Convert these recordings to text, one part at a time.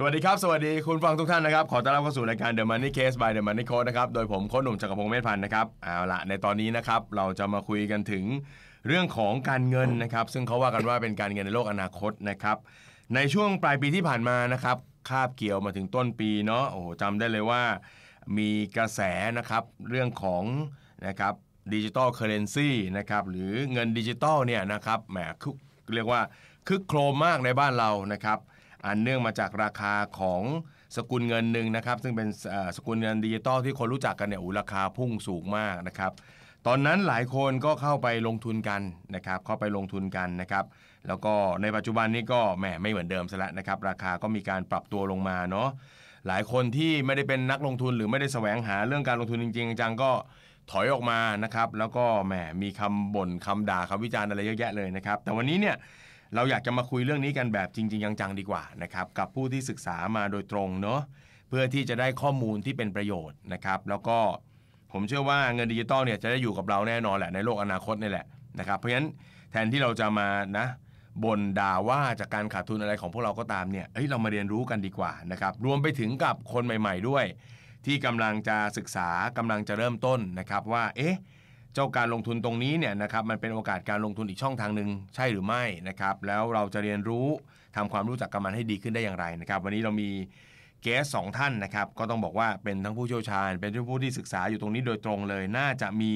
สวัสดีครับสวัสดีคุณฟังทุกท่านนะครับขอต้อนรับเข้าสู่รายการ The Money Case by The Money Code นะครับโดยผมโค้ชหนุ่มจักรพงศ์เมธพันธ์นะครับเอาละในตอนนี้นะครับเราจะมาคุยกันถึงเรื่องของการเงินนะครับ ซึ่งเขาว่ากันว่าเป็นการเงินในโลกอนาคตนะครับ ในช่วงปลายปีที่ผ่านมานะครับคาบเกี่ยวมาถึงต้นปีเนาะโอ้จำได้เลยว่ามีกระแสนะครับเรื่องของนะครับดิจิตอลเคอร์เรนซีนะครับหรือเงินดิจิตอลเนี่ยนะครับแหมเรียกว่าคึกโครมมากในบ้านเรานะครับอันเนื่องมาจากราคาของสกุลเงินหนึ่งนะครับ ซึ่งเป็นสกุลเงินดิจิตอลที่คนรู้จักกันเนี่ยอราคาพุ่งสูงมากนะครับตอนนั้นหลายคนก็เข้าไปลงทุนกันนะครับเข้าไปลงทุนกันนะครับ แล้วก็ในปัจจุบันนี้ก็แหมไม่เหมือนเดิมซะแล้วนะครับ ราคาก็มีการปรับตัวลงมาเนาะหลายคนที่ไม่ได้เป็นนักลงทุนหรือไม่ได้แสวงหาเรื่องการลงทุนจริง ๆจังก็ถอยออกมานะครับแล้วก็แหมมีคำบ่นคำด่าคำวิจารณ์อะไรเยอะแยะเลยนะครับ แต่วันนี้เนี่ยเราอยากจะมาคุยเรื่องนี้กันแบบจริง ๆ จัง ๆ ดีกว่านะครับกับผู้ที่ศึกษามาโดยตรงเนาะเพื่อที่จะได้ข้อมูลที่เป็นประโยชน์นะครับแล้วก็ผมเชื่อว่าเงินดิจิตอลเนี่ยจะได้อยู่กับเราแน่นอนแหละ ในโลกอนาคตนี่แหละนะครับเพราะฉะนั้นแทนที่เราจะมานะบนด่าว่าจากการขาดทุนอะไรของพวกเราก็ตามเนี่ยเฮ้ยเรามาเรียนรู้กันดีกว่านะครับรวมไปถึงกับคนใหม่ๆ ด้วย ที่กำลังจะศึกษากำลังจะเริ่มต้นนะครับว่าเอ๊ะจ้าการลงทุนตรงนี้เนี่ยนะครับมันเป็นโอกาสการลงทุนอีกช่องทางหนึ่งใช่หรือไม่นะครับแล้วเราจะเรียนรู้ทำความรู้จักกับมันให้ดีขึ้นได้อย่างไรนะครับวันนี้เรามีเกสสองท่านนะครับก็ต้องบอกว่าเป็นทั้งผู้เชี่ยวชาญ เป็นทั้งผู้ที่ศึกษาอยู่ตรงนี้โดยตรงเลย น่าจะมี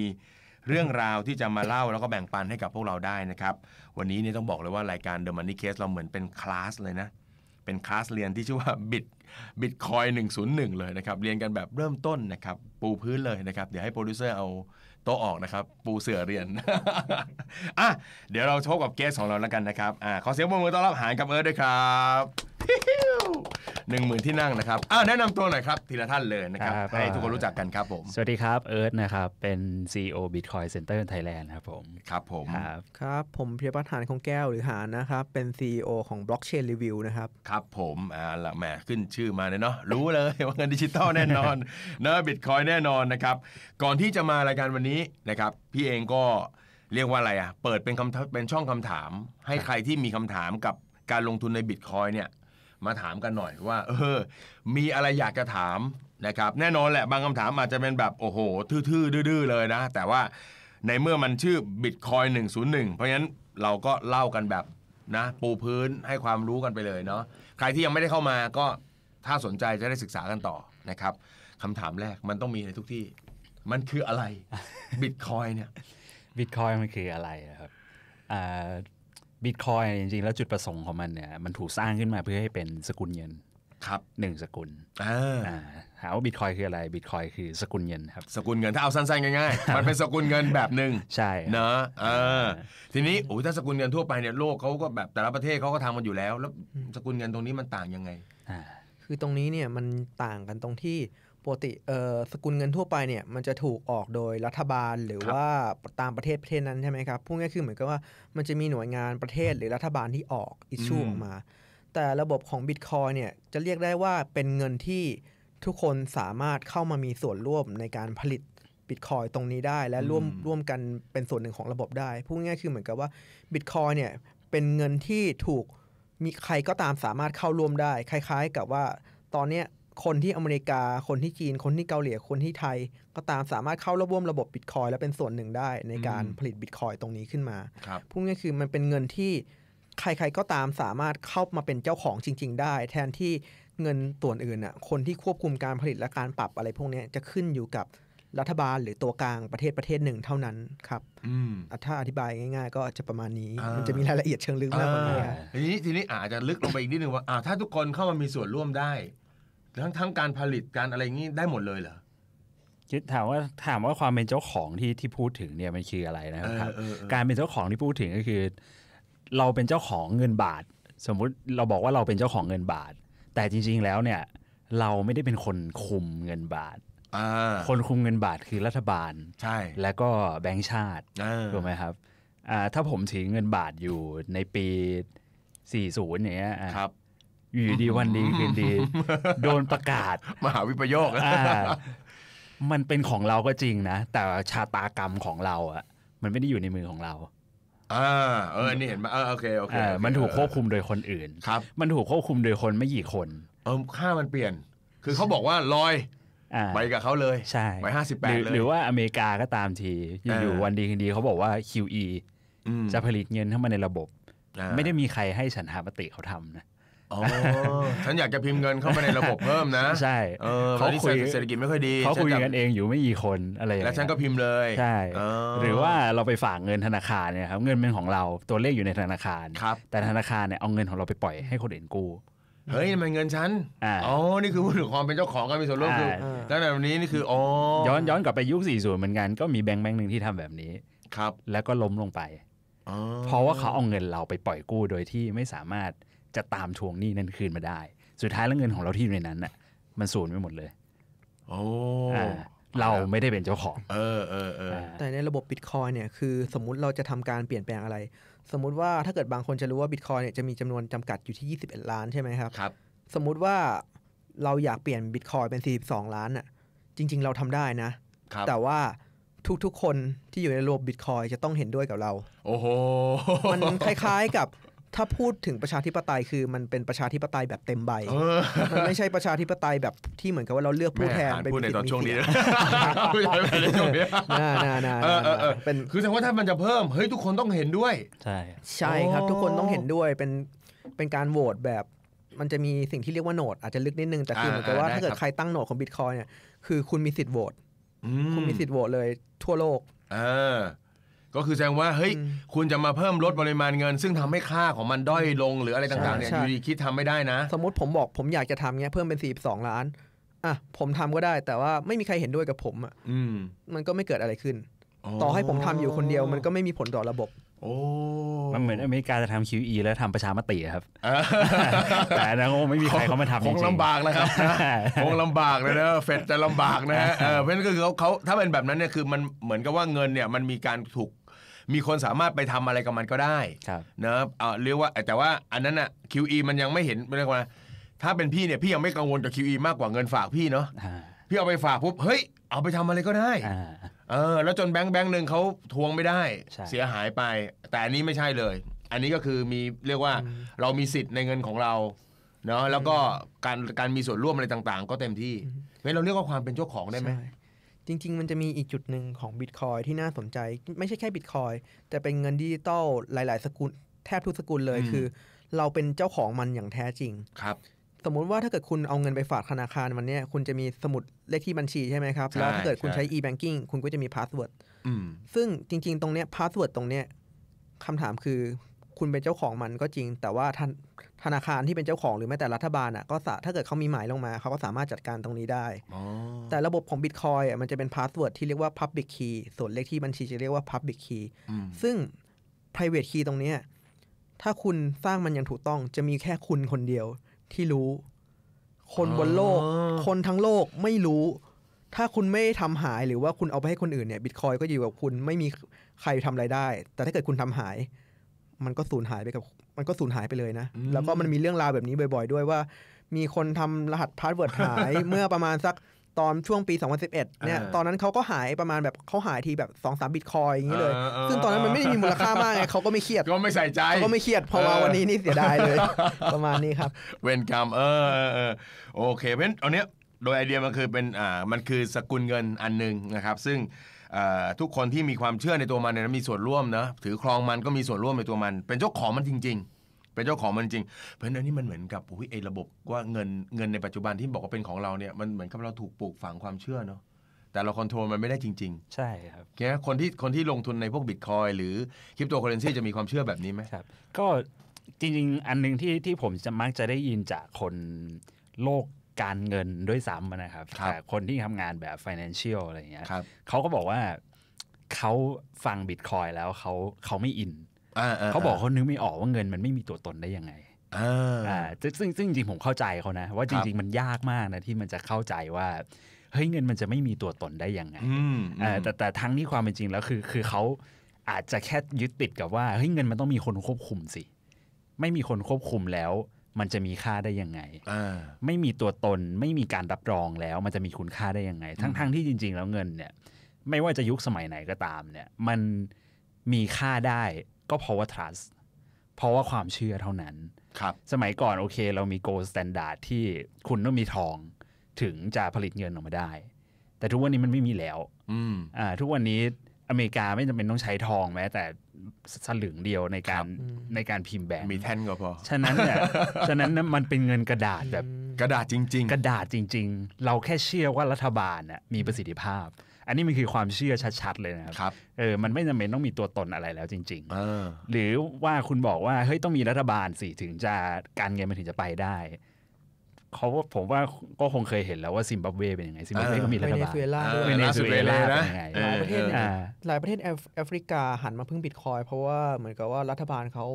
เรื่องราวที่จะมาเล่าแล้วก็แบ่งปันให้กับพวกเราได้นะครับวันนี้เนี่ยต้องบอกเลยว่ารายการ The Money Case เราเหมือนเป็นคลาสเลยนะเป็นคลาสเรียนที่ชื่อว่าบิตบิตคอย101 เลยนะครับ เรียนกันแบบเริ่มต้นนะครับ ปูพื้นเลยนะครับ เดี๋ยวให้โปรดิวเซอร์เอาโต๊ะออกนะครับ ปูเสือเรียนอ่ะเดี๋ยวเราโชคกับเกสของเราแล้วกันนะครับอ่าขอเสียงปรบมือต้อนรับหานกับเอิร์ดด้วยครับหนึ่งหมื่นที่นั่งนะครับอ้าวแนะนำตัวหน่อยครับ ทีละท่านเลยนะครับรบให้ทุกคนรู้จักกันครับผม สวัสดีครับเอิร์ธนะครับเป็น CEO Bitcoin Center ไทยแลนด์ครับผม ครับผม ครับครับผมเพียรปัะนานคงแก้วหรือหานนะครับเป็น CEO ของ Blockchain Review นะครับ ครับผมอ่าละแหมขึ้นชื่อมาเนาะ รู้เลยว่าเงินดิจิตอลแน่นอนนะบิตคอยแน่นอนนะครับ ก่อนที่จะมารายการวันนี้นะครับพี่เองก็เรียกว่าอะไรอ่ะเปิดเป็นคำเป็นช่องคำถาม ให้ใครที่มีคำถามกับการลงทุนในบิตคอยเนี่ยมาถามกันหน่อยว่าเออมีอะไรอยากจะถามนะครับ แน่นอนแหละ บางคำถามอาจจะเป็นแบบโอ้โห ทื่อๆดื้อๆเลยนะ แต่ว่าในเมื่อมันชื่อบิตคอย101 เพราะฉะนั้นเราก็เล่ากันแบบนะปูพื้นให้ความรู้กันไปเลยเนาะใครที่ยังไม่ได้เข้ามาก็ถ้าสนใจจะได้ศึกษากันต่อนะครับคำถามแรกมันต้องมีในทุกที่ มันคืออะไรบิตคอยเนี่ยบิตคอยมันคืออะไรครับบิตคอยจริงๆแล้วจุดประสงค์ของมันเนี่ยมันถูกสร้างขึ้นมาเพื่อให้เป็นสกุลเงินครับหนึ่งสกุลถามว่าบิตคอยคืออะไรบิตคอยคือสกุลเงินครับ สกุลเงิน ถ้าเอาสั้น ๆ ง่าย ๆ มันเป็นสกุลเงินแบบหนึ่งใช่เนาะทีนี้โอ้ถ้าสกุลเงินทั่วไปเนี่ยโลกเขาก็แบบแต่ละประเทศเขาก็ทำมันอยู่แล้ว แล้วสกุลเงินตรงนี้มันต่างยังไงคือตรงนี้เนี่ยมันต่างกันตรงที่ปกติเอ่อสกุลเงินทั่วไปเนี่ยมันจะถูกออกโดยรัฐบาลหรือว่าตามประเทศประเทศนั้นใช่ไหมครับพูดง่ายๆคือเหมือนกับว่ามันจะมีหน่วยงานประเทศหรือรัฐบาลที่ออก อิชชูออกมา แต่ระบบของบิตคอยเนี่ยจะเรียกได้ว่าเป็นเงินที่ทุกคนสามารถเข้ามามีส่วนร่วมในการผลิตบิตคอยตรงนี้ได้และร่วมร่วมกันเป็นส่วนหนึ่งของระบบได้พูดง่ายๆคือเหมือนกับว่าบิตคอยเนี่ยเป็นเงินที่ถูกมีใครก็ตามสามารถเข้าร่วมได้ คล้ายๆ กับว่าตอนเนี้ยคนที่อเมริกา คนที่จีน คนที่เกาหลี คนที่ไทยก็ตามสามารถเข้าร่วมระบบบิตคอยและเป็นส่วนหนึ่งได้ในการผลิตบิตคอยตรงนี้ขึ้นมาพูดง่ายคือมันเป็นเงินที่ใครๆ ก็ตามสามารถเข้ามาเป็นเจ้าของจริง ๆ ได้ แทนที่เงินส่วนอื่นอ่ะ คนที่ควบคุมการผลิตและการปรับอะไรพวกนี้จะขึ้นอยู่กับรัฐบาลหรือตัวกลางประเทศประเทศหนึ่งเท่านั้นครับถ้าอธิบายง่าย ๆ ก็จะประมาณนี้มันจะมีรายละเอียดเชิงลึกมากกว่านทีนี้ทีนี้อาจจะลึกลงไปอีกนิดนึงว่าถ้าทุกคนเข้ามามีส่วนร่วมได้ทั้งทั้งการผลิตการอะไรงี้ได้หมดเลยเหรอคิดถามว่าถามว่าความเป็นเจ้าของที่ที่พูดถึงเนี่ยมันคืออะไรนะครับการเป็นเจ้าของที่พูดถึงก็คือ เราเป็นเจ้าของเงินบาท สมมุติเราบอกว่าเราเป็นเจ้าของเงินบาท แต่จริง ๆแล้วเนี่ย เราไม่ได้เป็นคนคุมเงินบาทคนคุมเงินบาทคือรัฐบาล ใช่ แล้วก็แบงก์ชาติถูกไหมครับถ้าผมถือเงินบาทอยู่ในปี40อย่างเงี้ยครับอยู่ดีวันดีคืนดี โดนประกาศมหาวิปโยคมันเป็นของเราก็จริงนะ แต่ชาตากรรมของเราอ่ะมันไม่ได้อยู่ในมือของเราอ่าเออนี่เห็นไหมเออโอเคโอเคมันถูกควบคุมโดยคนอื่นครับมันถูกควบคุมโดยคนไม่กี่คนเออค่ามันเปลี่ยน คือเขาบอกว่าลอยไปกับเขาเลย ใช่ไปห้าสิบแปดเลยหรือว่าอเมริกาก็ตามทีอยู่วันดีคืนดีเขาบอกว่า QE จะผลิตเงินเข้ามาในระบบ ไม่ได้มีใครให้ฉันหาปฏิเขาทำนะอ๋อฉันอยากจะพิมพ์เงินเข้าไปในระบบเพิ่มนะ ใช่เออเขาคุยเศรษฐกิจไม่ค่อยดีเขาคุยกันเองอยู่ไม่กี่คนอะไรแล้วฉันก็พิมพ์เลยใช่หรือว่าเราไปฝากเงินธนาคารเนี่ยครับเงินเป็นของเราตัวเลขอยู่ในธนาคารครับแต่ธนาคารเนี่ยเอาเงินของเราไปปล่อยให้คนอื่นกู้เฮ้ยมันเงินฉันอ๋อนี่คือพูดถึงความเป็นเจ้าของการมีส่วนร่วมคือแล้วแบบนี้นี่คืออ๋อย้อนย้อนกลับไปยุคสี่ส่วนเหมือนกันก็มีแบงค์แบงค์หนึ่งที่ทำแบบนี้ครับแล้วก็ล้มลงไปเพราะว่าเขาเอาเงินเราไปปล่อยกู้โดยที่ไม่สามารถจะตามทวงหนี้นั้นคืนมาได้ สุดท้ายแล้วเงินของเราที่อยู่ในนั้นน่ะมันสูญไปหมดเลยโอ้เราไม่ได้เป็นเจ้าของเออเออเออแต่ในระบบบิตคอยเนี่ยคือสมมุติเราจะทำการเปลี่ยนแปลงอะไร สมมุติว่าถ้าเกิดบางคนจะรู้ว่าบิตคอยเนี่ยจะมีจำนวนจำกัดอยู่ที่ 21 ล้าน ใช่ไหมครับครับสมมุติว่าเราอยากเปลี่ยนบิตคอยเป็น 42 ล้านอ่ะ จริง ๆ เราทำได้นะ แต่ว่าทุกๆคนที่อยู่ในระบบบิตคอยจะต้องเห็นด้วยกับเราโอ้โหมันคล้าย ๆกับถ้าพูดถึงประชาธิปไตยคือมันเป็นประชาธิปไตยแบบเต็มใบ มันไม่ใช่ประชาธิปไตยแบบที่เหมือนกับว่าเราเลือกผู้แทนไปพูดในตอนช่วงนี้พูดในช่วงนี้น่าน่าน่าเป็นคือแสดงว่าถ้ามันจะเพิ่มเฮ้ยทุกคนต้องเห็นด้วย ใช่ ใช่ครับ ทุกคนต้องเห็นด้วยเป็นเป็นการโหวตแบบมันจะมีสิ่งที่เรียกว่าโหนดอาจจะลึกนิดนึงแต่คือเหมือนกับว่าถ้าเกิดใครตั้งโหนดของบิตคอยเนี่ยคือ คุณมีสิทธิ์โหวตคุณมีสิทธิ์โหวตเลย ทั่วโลกก็คือแสดงว่าเฮ้ยคุณจะมาเพิ่มลดปริมาณเงิน ซึ่งทำให้ค่าของมันด้อยลงหรืออะไรต่างๆเนี่ยอยู่ดีคิดทำไม่ได้นะ สมมติผมบอกผมอยากจะทำเงี้ย เพิ่มเป็นสสี่องล้านอ่ะผมทำก็ได้ แต่ว่าไม่มีใครเห็นด้วยกับผมอ่ะมันก็ไม่เกิดอะไรขึ้น ต่อให้ผมทำอยู่คนเดียวมันก็ไม่มีผลต่อระบบ โอ้มันเหมือนอเมริกาจะทำ QE แล้วทำประชามติครับแต่นะโอ้ไม่มีใครเขามาทำคงลำบากนะครับคงลำบากเลยนะเฟดจะลำบากนะฮะเพราะนั้นก็คือเขาถ้าเป็นแบบนั้นเนี่ยคือมันเหมือนกับว่าเงินเนี่ยมันมีการถูกมีคนสามารถไปทำอะไรกับมันก็ได้นะเออเรียกว่า แต่ว่าอันนั้นอะ QE มันยังไม่เห็นเรียกว่า ถ้าเป็นพี่เนี่ยพี่ยังไม่กังวลกับ QE มากกว่าเงินฝากพี่เนาะพี่เอาไปฝากปุ๊บเฮ้ยเอาไปทำอะไรก็ได้เออแล้วจนแบงค์แบงค์หนึ่งเขาทวงไม่ได้เสียหายไป แต่อันนี้ไม่ใช่เลย อันนี้ก็คือมีเรียกว่าเรามีสิทธิ์ในเงินของเราเนาะแล้วก็การการมีส่วนร่วมอะไรต่างๆ ก็เต็มที่พราะเราเรียกว่าความเป็นเจ้าของได้ไหมจริง ๆ มันจะมีอีกจุดหนึ่งของบิตคอยที่น่าสนใจ ไม่ใช่แค่บิตคอยแต่เป็นเงินดิจิตอลหลายๆ สกุล แทบทุกสกุลเลยคือ เราเป็นเจ้าของมันอย่างแท้จริงครับ สมมุติว่าถ้าเกิดคุณเอาเงินไปฝากธนาคารมันเนี้คุณจะมีสมุดเลขที่บัญชีใช่ไหมครับ แล้วถ้าเกิดคุณใช้ e-banking คุณก็จะมีพาสเวิร์ดซึ่งจริง ๆ ตรงเนี้ยพาสเวิร์ดตรงเนี้ยคำถามคือคุณเป็นเจ้าของมันก็จริง แต่ว่าธนาคารที่เป็นเจ้าของหรือแม้แต่รัฐบาลอ่ะก็ถ้าเกิดเขามีหมายลงมา เขาก็สามารถจัดการตรงนี้ได้ แต่ระบบของบิตคอยอ่ะมันจะเป็นพาสเวิร์ดที่เรียกว่า Public Key ส่วนเลขที่บัญชีจะเรียกว่า Public Key ซึ่ง private key ตรงนี้ ถ้าคุณสร้างมันอย่างถูกต้องจะมีแค่คุณคนเดียวที่รู้ คนบนโลก คนทั้งโลกไม่รู้ ถ้าคุณไม่ทำหายหรือว่าคุณเอาไปให้คนอื่นเนี่ยบิตคอยก็อยู่กับคุณไม่มีใครทำอะไรได้ แต่ถ้าเกิดคุณทำหายมันก็สูญหายไปกับมันก็สูญหายไปเลยนะ แล้วก็มันมีเรื่องราวแบบนี้บ่อยๆ ด้วยว่า มีคนทำรหัสพาสเวิร์ดหาย เมื่อประมาณสักตอนช่วงปี 2011เนี่ยตอนนั้นเขาก็หายประมาณแบบเขาหายทีแบบ2อสามบิตคอยอย่างนี้เลย ซึ่งตอนนั้นมันไม่ได้มีมูลค่ามากไงเขาก็ไม่เครียดก็ไม่ใส่ใจเขาก็ไม่เครียดพอมาวันนี้นี่เสียดายเลย ประมาณนี้ครับเวนกรรมเออโอเคเพราะฉะนั้นตอนนี้โดยไอเดียมันคือเป็นอ่ามันคือสกุลเงินอันหนึ่งนะครับ ซึ่งทุกคนที่มีความเชื่อในตัวมันเนี่ยมีส่วนร่วมนะถือครองมันก็มีส่วนร่วมในตัวมัน เป็นเจ้าของมันจริงๆ เป็นเจ้าของมันจริงเพราะนั้นนี่มันเหมือนกับโอ้ยไอ้ระบบว่าเงินเงินในปัจจุบันที่บอกว่าเป็นของเราเนี่ยมันเหมือนกับเราถูกปลูกฝังความเชื่อเนาะแต่เราคอนโทรลมันไม่ได้จริงๆ ใช่ครับแค่คนที่คนที่ลงทุนในพวกบิตคอยหรือคริปโตเคอเรนซีจะมีความเชื่อแบบนี้ไหมครับ ก็จริงๆ อันหนึ่งที่ที่ผมจะมักจะได้ยินจากคนโลกการเงินด้วยซ้ำนะครับรบแต่คนที่ทำงานแบบ financial อะไรเงี้ยเขาก็บอกว่าเขาฟังบิตคอยแล้วเขาเขาไม่อินเขาบอกเขานึกไม่ออกว่าเงินมันไม่มีตัวตนได้ยังไงอ่าซึ่งซึ่งจริงผมเข้าใจเขานะว่าจริงๆมันยากมากนะที่มันจะเข้าใจว่าเฮ้ยเงินมันจะไม่มีตัวตนได้ยังไงแต่แต่ทั้งนี้ความเป็นจริงแล้วคือ คือเขาอาจจะแค่ยึดติดกับว่าเฮ้ยเงินมันต้องมีคนควบคุมสิไม่มีคนควบคุมแล้วมันจะมีค่าได้ยังไงไม่มีตัวตนไม่มีการรับรองแล้ว มันจะมีคุณค่าได้ยังไง ทั้งๆทที่จริงๆ แล้วเงินเนี่ย ไม่ว่าจะยุคสมัยไหนก็ตามเนี่ย มันมีค่าได้ก็เพราะว่า trust เพราะว่าความเชื่อเท่านั้นครับ สมัยก่อนโอเค เรามี gold standard ที่คุณต้องมีทองถึงจะผลิตเงินออกมาได้ แต่ทุกวันนี้มันไม่มีแล้วอ่าทุกวันนี้อเมริกาไม่จำเป็นต้องใช้ทองแม้แต่สลึงเดียวในการในการพิมพ์แบงค์มีแท่นก็พอฉะนั้นเนี่ยฉะนั้นมันเป็นเงินกระดาษแบบกระดาษจริง ๆ กระดาษจริง ๆ เราแค่เชื่อว่ารัฐบาลน่ะมีประสิทธิภาพ อันนี้มันคือความเชื่อชัดๆเลยนะครับเออมันไม่จำเป็นต้องมีตัวตนอะไรแล้วจริงๆหรือว่าคุณบอกว่าเฮ้ยต้องมีรัฐบาลสิถึงจะการเงินมันถึงจะไปได้เขาผมว่าก็คงเคยเห็นแล้วว่าซิมบับเวเป็นยังไงซิมบับเวก็มีรัฐบาลเวเนซุเอลาเวาป็นยังไงหลายประเทศหลายประเทศแอฟริกาหันมาพึ่งบิตคอยเพราะว่าเหมือนกับว่ารัฐบาลเขา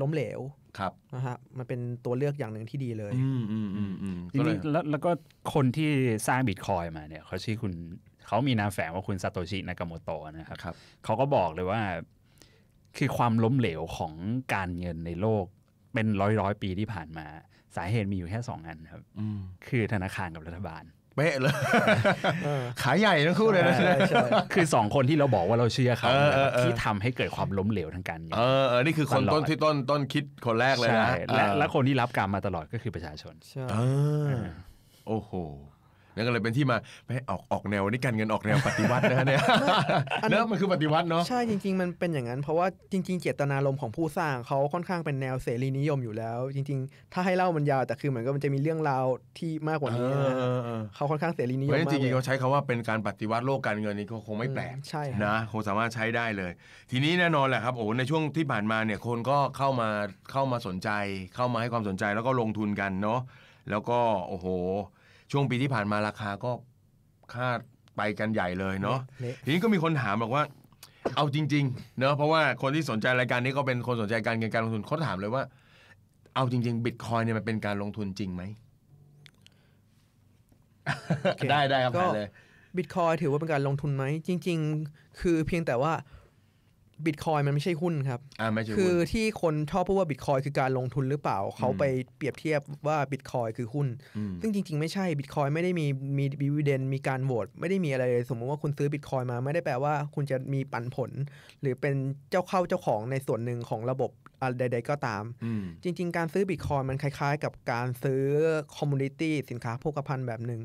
ล้มเหลว ครับนะฮะมันเป็นตัวเลือกอย่างหนึ่งที่ดีเลย อืมอืมอืมอืมแล้วแล้วก็คนที่สร้างบิตคอยมาเนี่ยเขาชื่อคุณเขามีนามแฝงว่าคุณซาโตชิ นากาโมโตะนะครับเขาก็บอกเลยว่า คือความล้มเหลวของการเงินในโลก เป็นร้อยร้อยปีที่ผ่านมาสาเหตุมีอยู่แค่สองอันครับคือธนาคารกับรัฐบาล เป๊ะเลยขายใหญ่ทั้งคู่เลยนะ คือสองคนที่เราบอกว่าเราเชื่อเขาที่ทำให้เกิดความล้มเหลวทางการเงินเออนี่คือคนต้นที่ต้นต้นคิดคนแรกเลยนะและและคนที่รับการมาตลอดก็คือประชาชนใช่โอ้โหนั่นก็เลยเป็นที่มาไปออกออกแนวนี่การเงินออกแนวปฏิวัตินะฮะเนี่ยเนอะมันคือปฏิวัติเนาะใช่จริงๆมันเป็นอย่างนั้น เพราะว่าจริง ๆเจตนารมณ์ของผู้สร้างเขาค่อนข้างเป็นแนวเสรีนิยมอยู่แล้ว จริงๆ ถ้าให้เล่ามันยาวแต่คือเหมือนก็มันจะมีเรื่องราวที่มากกว่านี้เขาค่อนข้างเสรีนิยมมากจริงๆเขาใช้คาว่าเป็นการปฏิวัติโลกการเงินนี่ก็คงไม่แปลกใช่นะคงสามารถใช้ได้เลย ทีนี้แน่นอนแหละครับโอ้ในช่วงที่ผ่านมาเนี่ยคนก็เข้ามาเข้ามาสนใจ เข้ามาให้ความสนใจแล้วก็ลงทุนกันเนาะแล้วก็โอ้โหช่วงปีที่ผ่านมาราคาก็คาดไปกันใหญ่เลยเนาะทีนี้ก็มีคนถามบอกว่า เอาจริงๆเนาะเพราะว่าคนที่สนใจรายการนี้ก็เป็นคนสนใจการเงินการลงทุนเขาถามเลยว่า เอาจริงๆบิตคอยเนี่ยมันเป็นการลงทุนจริงไหมได้ได้ครับก็บิตคอยถือว่าเป็นการลงทุนไหมจริง ๆ คือเพียงแต่ว่าบิตคอยมันไม่ใช่หุ้นครับคือที่คนชอบพูดว่าบิตคอยคือการลงทุนหรือเปล่าเขาไปเปรียบเทียบว่าบิตคอยคือหุ้นซึ่งจริงๆไม่ใช่บิตคอยไม่ได้มีมีบิวเดนมีการโหวตไม่ได้มีอะไรเลยสมมติว่าคุณซื้อบิตคอยมาไม่ได้แปลว่าคุณจะมีปันผล หรือเป็นเจ้าเข้าเจ้าของในส่วนหนึ่งของระบบอะไรใดๆก็ตาม จริงๆการซื้อบิตคอยมันคล้ายๆ กับการซื้อคอมมูนิตี้สินค้าโภคภัณฑ์แบบหนึ่ง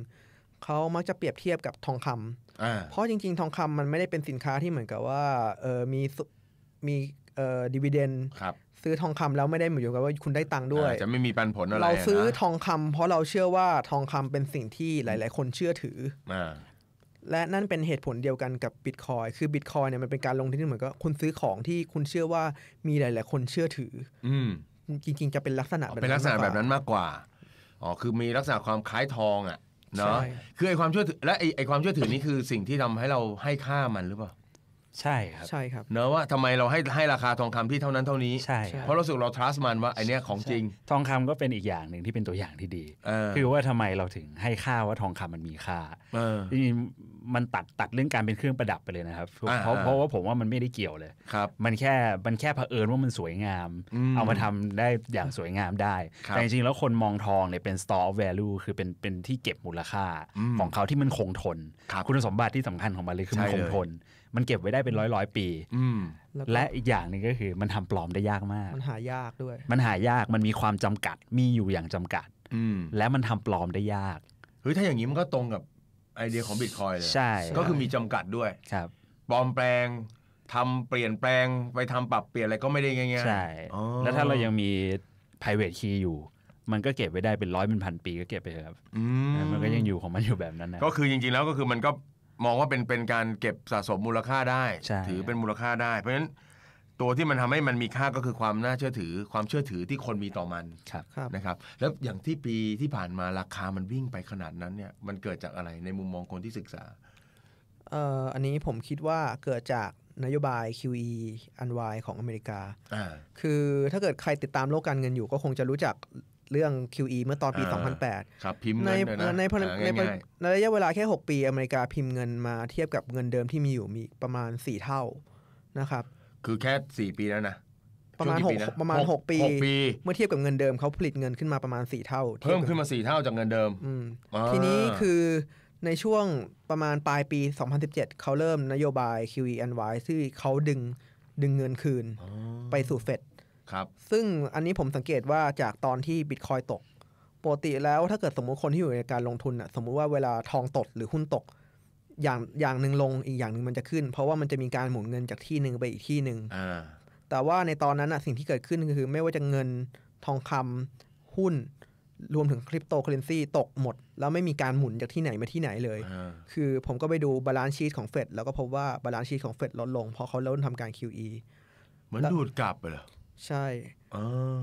เขามักจะเปรียบเทียบกับทองคำเพราะจริงๆ ทองคำมันไม่ได้เป็นสินค้าที่เหมือนกับว่า เออมีมีเอ่อดีเวเดนซื้อทองคำแล้วไม่ได้เหมือนกับว่าคุณได้ตังค์ด้วยจะไม่มีปันผลอะไรเราซื้อทองคำ เพราะเราเชื่อว่าทองคำเป็นสิ่งที่หลายๆ คนเชื่อถืออและนั่นเป็นเหตุผลเดียวกันกับบิตคอยคือบิตคอยเนี่ยมันเป็นการลงทุนที่เหมือนกับคุณซื้อของที่คุณเชื่อว่ามีหลาย ๆ คนเชื่อถือ อืจริงๆ จะเป็นลักษณะเป็นลักษณะแบบนั้นมากกว่าอ๋อคือมีลักษณะความคล้ายทองอ่ะเนาะคือไอความเชื่อถือ และไอไอความเชื่อถือนี่คือสิ่งที่ทำให้เราให้ค่ามันหรือเปล่าใช่ครับใช่ครับเนอะว่าทำไมเราให้ให้ราคาทองคำที่เท่านั้นเท่านี้ใช่เพราะเราู้สึกเรา trust มันว่าไอเนี้ยของจริงทองคำก็เป็นอีกอย่างหนึ่งที่เป็นตัวอย่างที่ดีคือว่าทำไมเราถึงให้ค่าว่าทองคำมันมีค่าออจริงมันตัดตัดเรื่องการเป็นเครื่องประดับไปเลยนะครับ เพราะเพราะว่าผมว่ามันไม่ได้เกี่ยวเลยครับมันแค่มันแค่เผอิญว่ามันสวยงาม เอามาทำได้อย่างสวยงามได้แต่จริงๆแล้วคนมองทองเนี่ยเป็น store of value คือเป็นเป็นที่เก็บมูลค่าของเขาที่มันคงทนคุณสมบัติที่สำคัญของมันเลยคือมันคงทนมันเก็บไว้ได้เป็นร้อยร้อยปีและอีกอย่างหนึ่งก็คือมันทำปลอมได้ยากมาก มันหายากด้วย มันหายาก มันมีความจำกัด มีอยู่อย่างจำกัดและมันทำปลอมได้ยาก เฮ้ยถ้าอย่างนี้มันก็ตรงกับไอเดียของบิตคอยเลย ใช่ ก็คือมีจำกัดด้วย ครับ ปลอมแปลง ทำเปลี่ยนแปลงไปทำปรับเปลี่ยนอะไรก็ไม่ได้ง่ายๆ ใช่แล้วถ้าเรายังมี private key อยู่ มันก็เก็บไว้ได้เป็นร้อยเป็นพันปี ก็เก็บไปเครับมันก็ยังอยู่ของมันอยู่แบบนั้นนะก็คือจริงๆแล้วก็คือมันก็มองว่าเป็นเป็นการเก็บสะสมมูลค่าได้ถือเป็นมูลค่าได้เพราะฉะนั้น ตัวที่มันทำให้มันมีค่าก็คือความน่าเชื่อถือ ความเชื่อถือที่คนมีต่อมันครับนะครับ แล้วอย่างที่ปีที่ผ่านมาราคามันวิ่งไปขนาดนั้นเนี่ยมันเกิดจากอะไรในมุมมองคนที่ศึกษาเอ่ออันนี้ผมคิดว่าเกิดจากนโยบาย QE อันวายของอเมริกาอ่าคือถ้าเกิดใครติดตามโลกการเงินอยู่ก็คงจะรู้จักเรื่อง QE เมื่อตอนปี 2008 ครับพิมพ์เงินในในในระยะเวลาแค่ 6 ปี อเมริกาพิมพ์เงินมาเทียบกับเงินเดิมที่มีอยู่มีประมาณ 4 เท่านะครับ คือแค่ 4 ปีแล้วนะประมาณ6ประมาณ 6 ปี เมื่อเทียบกับเงินเดิมเขาผลิตเงินขึ้นมาประมาณ 4 เท่า เพิ่มขึ้นมา 4 เท่าจากเงินเดิมทีนี้คือในช่วงประมาณปลายปี 2017 เขาเริ่มนโยบาย QE and Y ที่เขาดึงดึงเงินคืนไปสู่เฟดครับซึ่งอันนี้ผมสังเกตว่าจากตอนที่บิตคอยตกปกติแล้วถ้าเกิดสมมุติคนที่อยู่ในการลงทุนอ่ะสมมุติว่าเวลาทองตกหรือหุ้นตกอย่างอย่างหนึ่งลงอีกอย่างหนึ่งมันจะขึ้น เพราะว่ามันจะมีการหมุนเงินจากที่หนึ่งไปอีกที่หนึ่งแต่ว่าในตอนนั้นอ่ะสิ่งที่เกิดขึ้นก็คือ ไม่ว่าจะเงินทองคำหุ้นรวมถึงคริปโตเคอเรนซีตกหมดแล้วไม่มีการหมุนจากที่ไหนมาที่ไหนเลยคือผมก็ไปดูบาลานซ์ชีตของเฟดแล้วก็พบว่าบาลานซ์ชีตของเฟดลดลงเพราะเขาเริ่มทำการ QE เหมือนดูดกลับไปเหรใช่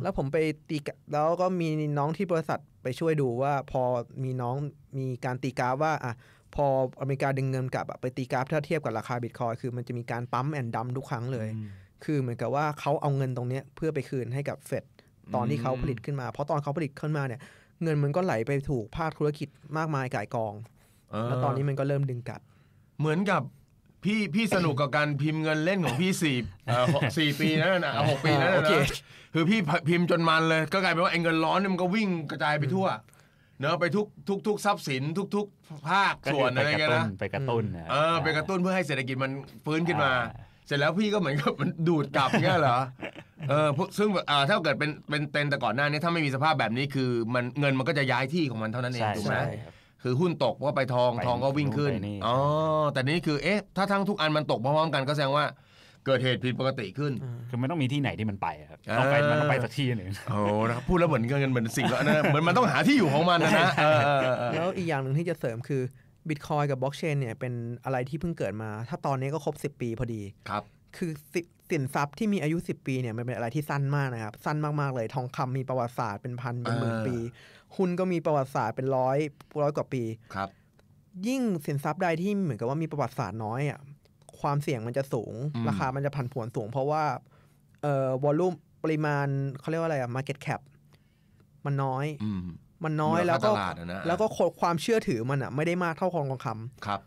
แล้วผมไปตีแล้วก็มีน้องที่บริษัทไปช่วยดูว่าพอมีน้องมีการตีกราฟว่าอ่ะพออเมริกาดึงเงินกลับไปตีกราฟถ้าเทียบกับราคาบิตคอยคือมันจะมีการปั๊มแอนดัมทุกครั้งเลย คือเหมือนกับว่าเขาเอาเงินตรงนี้เพื่อไปคืนให้กับเฟดตอนที่เขาผลิตขึ้นมา เพราะตอนเขาผลิตขึ้นมาเนี่ย เงินมันก็ไหลไปถูกภาคธุรกิจมากมายก่ายกอง แล้วตอนนี้มันก็เริ่มดึงกลับ เหมือนกับพี่พี่สนุกกับการพิมพ์เงินเล่นของพี่สี่สี่ปีนั่นน่ะหกปีนั่นนะคือพี่พิมพ์จนมันเลยก็กลายเป็นว่าเงินร้อนเนี่ยมันก็วิ่งกระจายไปทั่วเนอะไปทุกทุกทุกทรัพย์สินทุกทุกภาคส่วนอะไรเงี้ยนะไปกระตุ้นเออไปกระตุ้นเพื่อให้เศรษฐกิจมันฟื้นขึ้นมา เสร็จแล้วพี่ก็เหมือนกับมันดูดกลับเงี้ยเหรอเออซึ่งอ่าถ้าเกิดเป็นเป็นเต็นแต่ก่อนหน้านี้ ถ้าไม่มีสภาพแบบนี้คือมันเงินมันก็จะย้ายที่ของมันเท่านั้นเองถูกไหมคือหุ้นตก่าไปทองทองก็วิ่งขึ้น อ๋อ แต่นี้คือ เอ๊ะ ถ้าทั้งทุกอันมันตกพร้อมๆกันก็แสดงว่าเกิดเหตุผิดปกติขึ้น คือไม่ต้องมีที่ไหนที่มันไปครับต้องไปมันต้องไปสักที่หนึ่งโอ้นะครับพูดแล้วเหมือนกันเหมือนสิ่งแล้วนะเหมือนมันต้องหาที่อยู่ของมันนะแล้วอีกอย่างหนึ่งที่จะเสริมคือบิตคอยกับบล็อกเชนเนี่ย เป็นอะไรที่เพิ่งเกิดมา ถ้าตอนนี้ก็ครบ10ปีพอดี ครับ คือสินทรัพย์ที่มีอายุ 10 ปีเนี่ยมันเป็นอะไรที่สั้นมากนะครับ สั้นมากๆเลย ทองคำมีประวัติศาสตร์เป็นพันเป็นหมื่นปีหุ้นก็มีประวัติศาสตร์เป็นร้อยร้อยกว่าปี ครับ ยิ่งสินทรัพย์ใดที่เหมือนกับว่ามีประวัติศาสตร์น้อยอ่ะ ความเสี่ยงมันจะสูง ราคา มันจะผันผวนสูง เพราะว่า เอ่อ วอลลุ่มปริมาณเขาเรียกว่าอะไรอ่ะร์เก็ตแคปมันน้อย มันน้อย แล้วก็ แล้วก็ ความเชื่อถือมันอ่ะ ไม่ได้มากเท่าทองคำครับ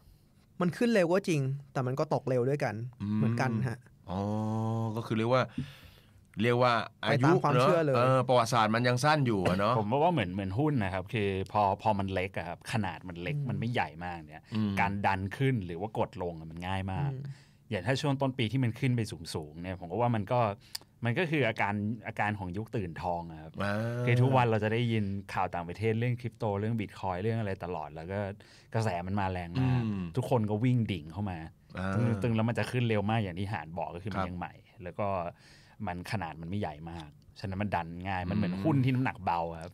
มันขึ้นเร็วก็จริง แต่มันก็ตกเร็วด้วยกัน เหมือนกันฮะ อ๋อ ก็คือเรียกว่าเรียกว่าอายุเนอะประวัติศาสตร์มันยังสั้นอยู่เนาะผมว่าเหมือนเหมือนหุ้นนะครับ คือพอพอมันเล็กอะครับ ขนาดมันเล็กมันไม่ใหญ่มากเนี่ย การดันขึ้นหรือว่ากดลงมันง่ายมาก อย่างถ้าช่วงต้นปีที่มันขึ้นไปสูงสูงเนี่ยผมก็ว่ามันก็มันก็คืออาการอาการของยุคตื่นทองครับคือทุกวันเราจะได้ยินข่าวต่างประเทศเรื่องคริปโตเรื่องบิตคอยเรื่องอะไรตลอด แล้วก็กระแสมันมาแรงมากทุกคนก็วิ่งดิ่งเข้ามาตึงแล้วมันจะขึ้นเร็วมาก อย่างที่หานบอกก็คือมันยังใหม่ แล้วก็มันขนาดมันไม่ใหญ่มาก ฉะนั้นมันดันง่าย มันเหมือนหุ้นที่น้ำหนักเบาครับ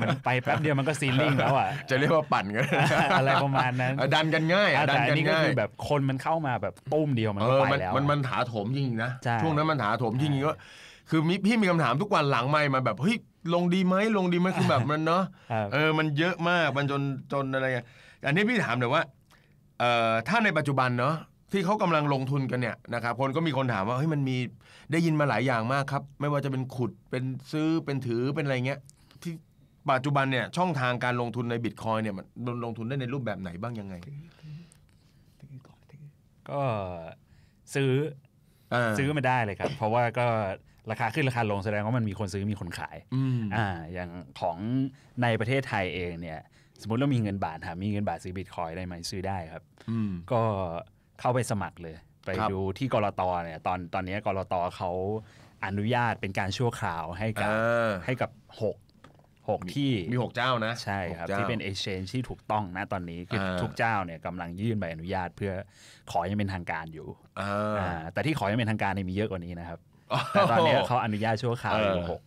มันไปแป๊บเดียวมันก็ซีลิ่งแล้วอ่ะ จะเรียกว่าปั่นกันอะไรประมาณนั้น ดันกันง่ายดันกันง่ายแบบคนมันเข้ามาแบบตุ้มเดียวมันไปแล้วมันมันถาโถมจริงนะช่วงนั้นมันถาโถมจริงก็คือพี่มีคำถามทุกวันหลังไม่มา แบบเฮ้ยลงดีไหมลงดีไหมคือแบบมันเนาะ เออมันเยอะมากมันจนจนอะไรอันนี้พี่ถามหน่อยว่าเอ่อถ้าในปัจจุบันเนาะที่เขากำลังลงทุนกันเนี่ยนะครับคนก็มีคนถามว่าเฮ้ยมันมีได้ยินมาหลายอย่างมากครับ ไม่ว่าจะเป็นขุดเป็นซื้อเป็นถือเป็นอะไรเงี้ยที่ปัจจุบันเนี่ยช่องทางการลงทุนในบิตคอยเนี่ยมันลงทุนได้ในรูปแบบไหนบ้าง ยังไง ก็ซื้อซื้อไม่ได้เลยครับ เพราะว่าก็ราคาขึ้นราคาลงแสดงว่ามันมีคนซื้อมีคนขายอ่า อย่างของในประเทศไทยเองเนี่ย สมมติเรามีเงินบาทถามมีเงินบาทซื้อบิตคอยได้ไหมซื้อได้ครับก็เข้าไปสมัครเลย ไปดูที่กรตเนี่ยตอนตอนนี้กรตเขาอนุญาตเป็นการชั่วคราวให้กับให้กับหกหกที่มีหกเจ้านะใช่ครับที่เป็นเอเจนที่ถูกต้องนะตอนนี้คือทุกเจ้าเนี่ยกำลังยื่นใบอนุญาตเพื่อขอยังเป็นทางการอยู่แต่ที่ขอยังเป็นทางการมีเยอะกว่านี้นะครับแต่ตอนนี้เขาอนุญาตชั่วคราวอยู่หก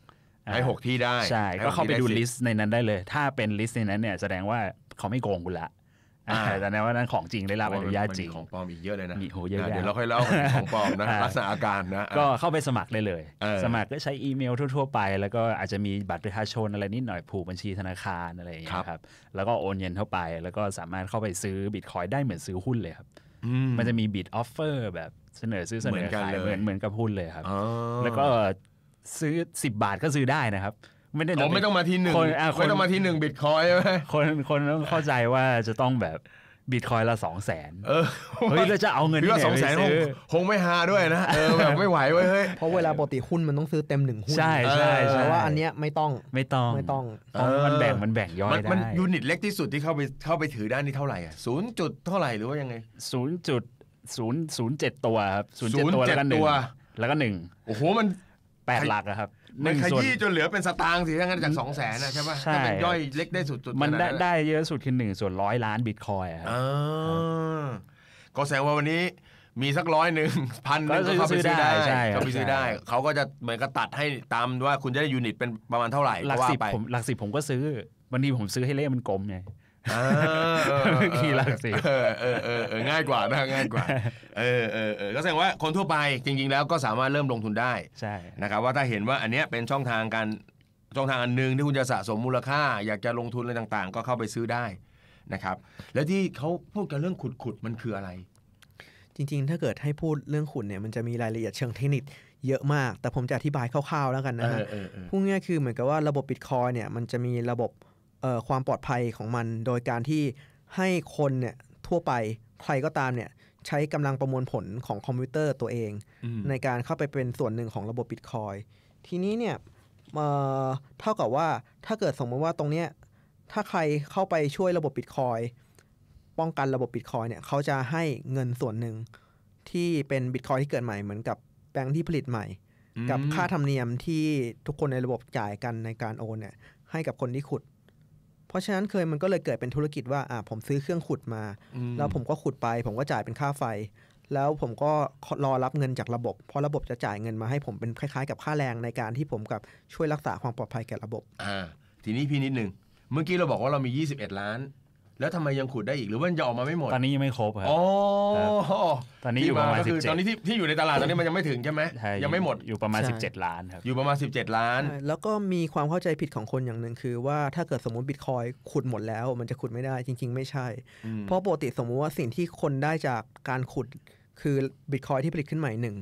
ให้หกที่ได้ใช่ก็เข้าไปดูลิสต์ในนั้นได้เลย ถ้าเป็นลิสต์ในนั้นเนี่ยแสดงว่าเขาไม่โกงคุณละแต่ในว่านั้นของจริงได้รับอนุญาตจริงของปลอมอีกเยอะเลยนะมีโหเยอะเดี๋ยวเราค่อยเล่าของปลอมนะลักษณะอาการนะก็เข้าไปสมัครได้เลย สมัครก็ใช้อีเมลทั่วๆไป แล้วก็อาจจะมีบัตรประชาชนอะไรนิดหน่อยผูกบัญชีธนาคารอะไรอย่างเงี้ยครับ แล้วก็โอนเงินเข้าไป แล้วก็สามารถเข้าไปซื้อบิตคอยได้เหมือนซื้อหุ้นเลยครับ มันจะมีบิตออฟเฟอร์แบบเสนอซื้อเสนอขายเหมือนเหมือนกับหุ้นเลยครับแล้วก็ซื้อ 10 บาทก็ซื้อได้นะครับไม่ได้ไม่ต้องมาที่หนึ่งไม่ต้องมาที่หนึ่งบิตคอยใช่ไหมคนคนต้องเข้าใจว่าจะต้องแบบบิตคอยละสองแสนเฮ้ยเราจะเอาเงินที่ไหนไอซื้อคงไม่ฮาด้วยนะเออแบบไม่ไหวเว้ยเพราะเวลาปกติหุ้นมันต้องซื้อเต็มหนึ่งหุ้นใช่ใช่แต่ว่าอันเนี้ยไม่ต้องไม่ต้องไม่ต้องมันแบ่งมันแบ่งย่อยได้ มันยูนิตเล็กที่สุดที่เข้าไปเข้าไปถือได้นี่เท่าไหร่อ่ะศูนย์จุดเท่าไหร่หรือว่ายังไงศูนย์จุดศูนย์ศูนย์เจ็ดตัวครับศูนย์เจ็ดตัวแล้วก็หนึ่งแล้วก็หนึ่งโอ้โหมันแปดหลักอะครับมันขยี้จนเหลือเป็นสตางค์สิถ้างั้นจากสองแสนนะใช่ป่ะถ้าเป็นย่อยเล็กได้สุดมันได้ได้เยอะสุดคือหนึ่งส่วนร้อยล้านบิตคอยครับก็แสดงว่าวันนี้มีสักร้อยหนึ่ง พันหนึ่งก็เขาไปซื้อได้เขาไปซื้อได้ เขาก็จะเหมือนกับตัดให้ตามว่าคุณจะได้ยูนิตเป็นประมาณเท่าไหร่หลักสิบผมหลักสิบผมก็ซื้อ วันนี้ผมซื้อให้เล่มันกลมไงขี่หลังสิเออเออเออง่ายกว่านะง่ายกว่าเออเออเออก็แสดงว่าคนทั่วไปจริงๆ แล้วก็สามารถเริ่มลงทุนได้ใช่นะครับ ว่าถ้าเห็นว่าอันเนี้ยเป็นช่องทางการช่องทางอันนึงที่คุณจะสะสมมูลค่า อยากจะลงทุนอะไรต่างๆ ก็เข้าไปซื้อได้นะครับ แล้วที่เขาพูดกันเรื่องขุดขุดมันคืออะไร จริง ๆ ถ้าเกิดให้พูดเรื่องขุดเนี่ยมันจะมีรายละเอียดเชิงเทคนิคเยอะมาก แต่ผมจะอธิบายคร่าวๆแล้วกันนะฮะพูดง่ายคือ เหมือนกับว่าระบบบิตคอยเนี่ยมันจะมีระบบความปลอดภัยของมันโดยการที่ให้คนเนี่ยทั่วไปใครก็ตามเนี่ยใช้กำลังประมวลผลของคอมพิวเตอร์ตัวเอง ในการเข้าไปเป็นส่วนหนึ่งของระบบบิตคอยทีนี้เนี่ยเท่ากับว่าถ้าเกิดสมมติว่าตรงเนี้ยถ้าใครเข้าไปช่วยระบบบิตคอยป้องกันระบบบิตคอยเนี่ยเขาจะให้เงินส่วนหนึ่งที่เป็นบิตคอยที่เกิดใหม่เหมือนกับแบงค์ที่ผลิตใหม่ กับค่าธรรมเนียมที่ทุกคนในระบบจ่ายกันในการโอนเนี่ยให้กับคนที่ขุดเพราะฉะนั้นเคยมันก็เลยเกิดเป็นธุรกิจว่าอ่าผมซื้อเครื่องขุดมา แล้วผมก็ขุดไป ผมก็จ่ายเป็นค่าไฟ แล้วผมก็รอรับเงินจากระบบเพราะระบบจะจ่ายเงินมาให้ผมเป็นคล้ายๆกับค่าแรงในการที่ผมกับช่วยรักษาความปลอดภัยแก่ระบบอ่าทีนี้พี่นิดนึงเมื่อกี้เราบอกว่าเรามี 21 ล้านแล้วทำไมยังขุดได้อีกหรือว่ามันจะออกมาไม่หมด ตอนนี้ยังไม่ครบครับอ๋อตอนนี้อยู่ประมาณสิบเจ็ดตอนนี้ที่ที่อยู่ในตลาดตอนนี้มันยังไม่ถึง ใช่ไหมยังไม่หมดอยู่ประมาณ 17 ล้าน ครับ อยู่ประมาณ17 ล้าน แล้วก็มีความเข้าใจผิดของคนอย่างหนึ่งคือว่าถ้าเกิดสมมติบิตคอยขุดหมดแล้ว มันจะขุดไม่ได้จริงๆ ไม่ใช่ เพราะปกติสมมุติว่าสิ่งที่คนได้จากการขุดคือบิตคอยที่ผลิตขึ้นใหม่หนึ่ง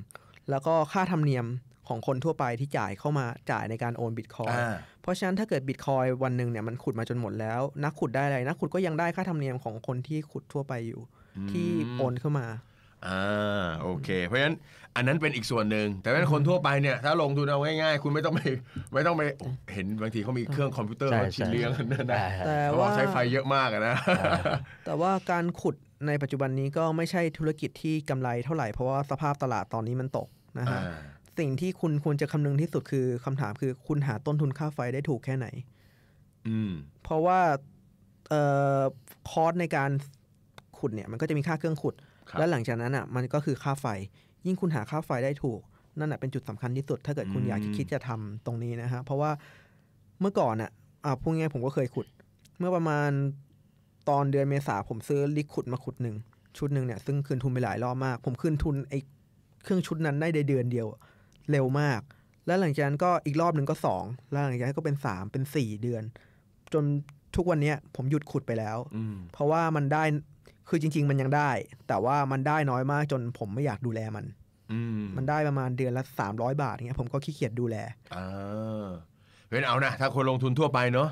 แล้วก็ค่าธรรมเนียมของคนทั่วไปที่จ่ายเข้ามาจ่ายในการโอนบิตคอยเพราะฉะนั้นถ้าเกิดบิตคอยวันหนึ่งเนี่ยมันขุดมาจนหมดแล้ว นักขุดได้อะไรนักขุดก็ยังได้ค่าธรรมเนียมของคนที่ขุดทั่วไปอยู่ที่โอนเข้ามาอ่าโอเค เพราะฉะนั้นอันนั้นเป็นอีกส่วนหนึ่งแต่ว่าคนทั่วไปเนี่ยถ้าลงทุนเอาง่ายๆ คุณไม่ต้องไปไม่ต้องไปเห็นบางทีเขามีเครื่องคอมพิวเตอร์มาชิ้นเลี้ยงนั่นนะแต่ว่าใช้ไฟเยอะมากนะแต่ว่าการขุดในปัจจุบันนี้ก็ไม่ใช่ธุรกิจที่กำไรเท่าไหร่ เพราะว่าสภาพตลาดตอนนี้มันตกนะฮะสิ่งที่คุณควรจะคำนึงที่สุดคือคำถามคือคุณหาต้นทุนค่าไฟได้ถูกแค่ไหน อืม เพราะว่าเอ่อคอสในการขุดเนี่ย มันก็จะมีค่าเครื่องขุด และหลังจากนั้นอ่ะ มันก็คือค่าไฟ ยิ่งคุณหาค่าไฟได้ถูกนั่นแหะเป็นจุดสำคัญที่สุดถ้าเกิดคุณอยากจะคิดจะทำตรงนี้นะฮะเพราะว่าเมื่อก่อนอ่ะ อ่าพูดง่ายผมก็เคยขุด เมื่อประมาณตอนเดือนเมษาผมซื้อลิขุดมาขุดหนึ่งชุดหนึ่งเนี่ย ซึ่งคืนทุนไปหลายรอบมาก ผมคืนทุนไอเครื่องชุดนั้นได้ในเดือนเดียวเร็วมาก แล้วหลังจากนั้นก็อีกรอบหนึ่งก็2แล้วหลังจากนั้นก็เป็น3เป็น4เดือน จนทุกวันนี้ผมหยุดขุดไปแล้วเพราะว่ามันได้คือจริงๆมันยังได้ แต่ว่ามันได้น้อยมากจนผมไม่อยากดูแลมันมันได้ประมาณเดือนละสามร้อยบาทเงี้ย ผมก็ขี้เกียจดูแลอ่าเว้นเอานะถ้าคนลงทุนทั่วไปเนาะ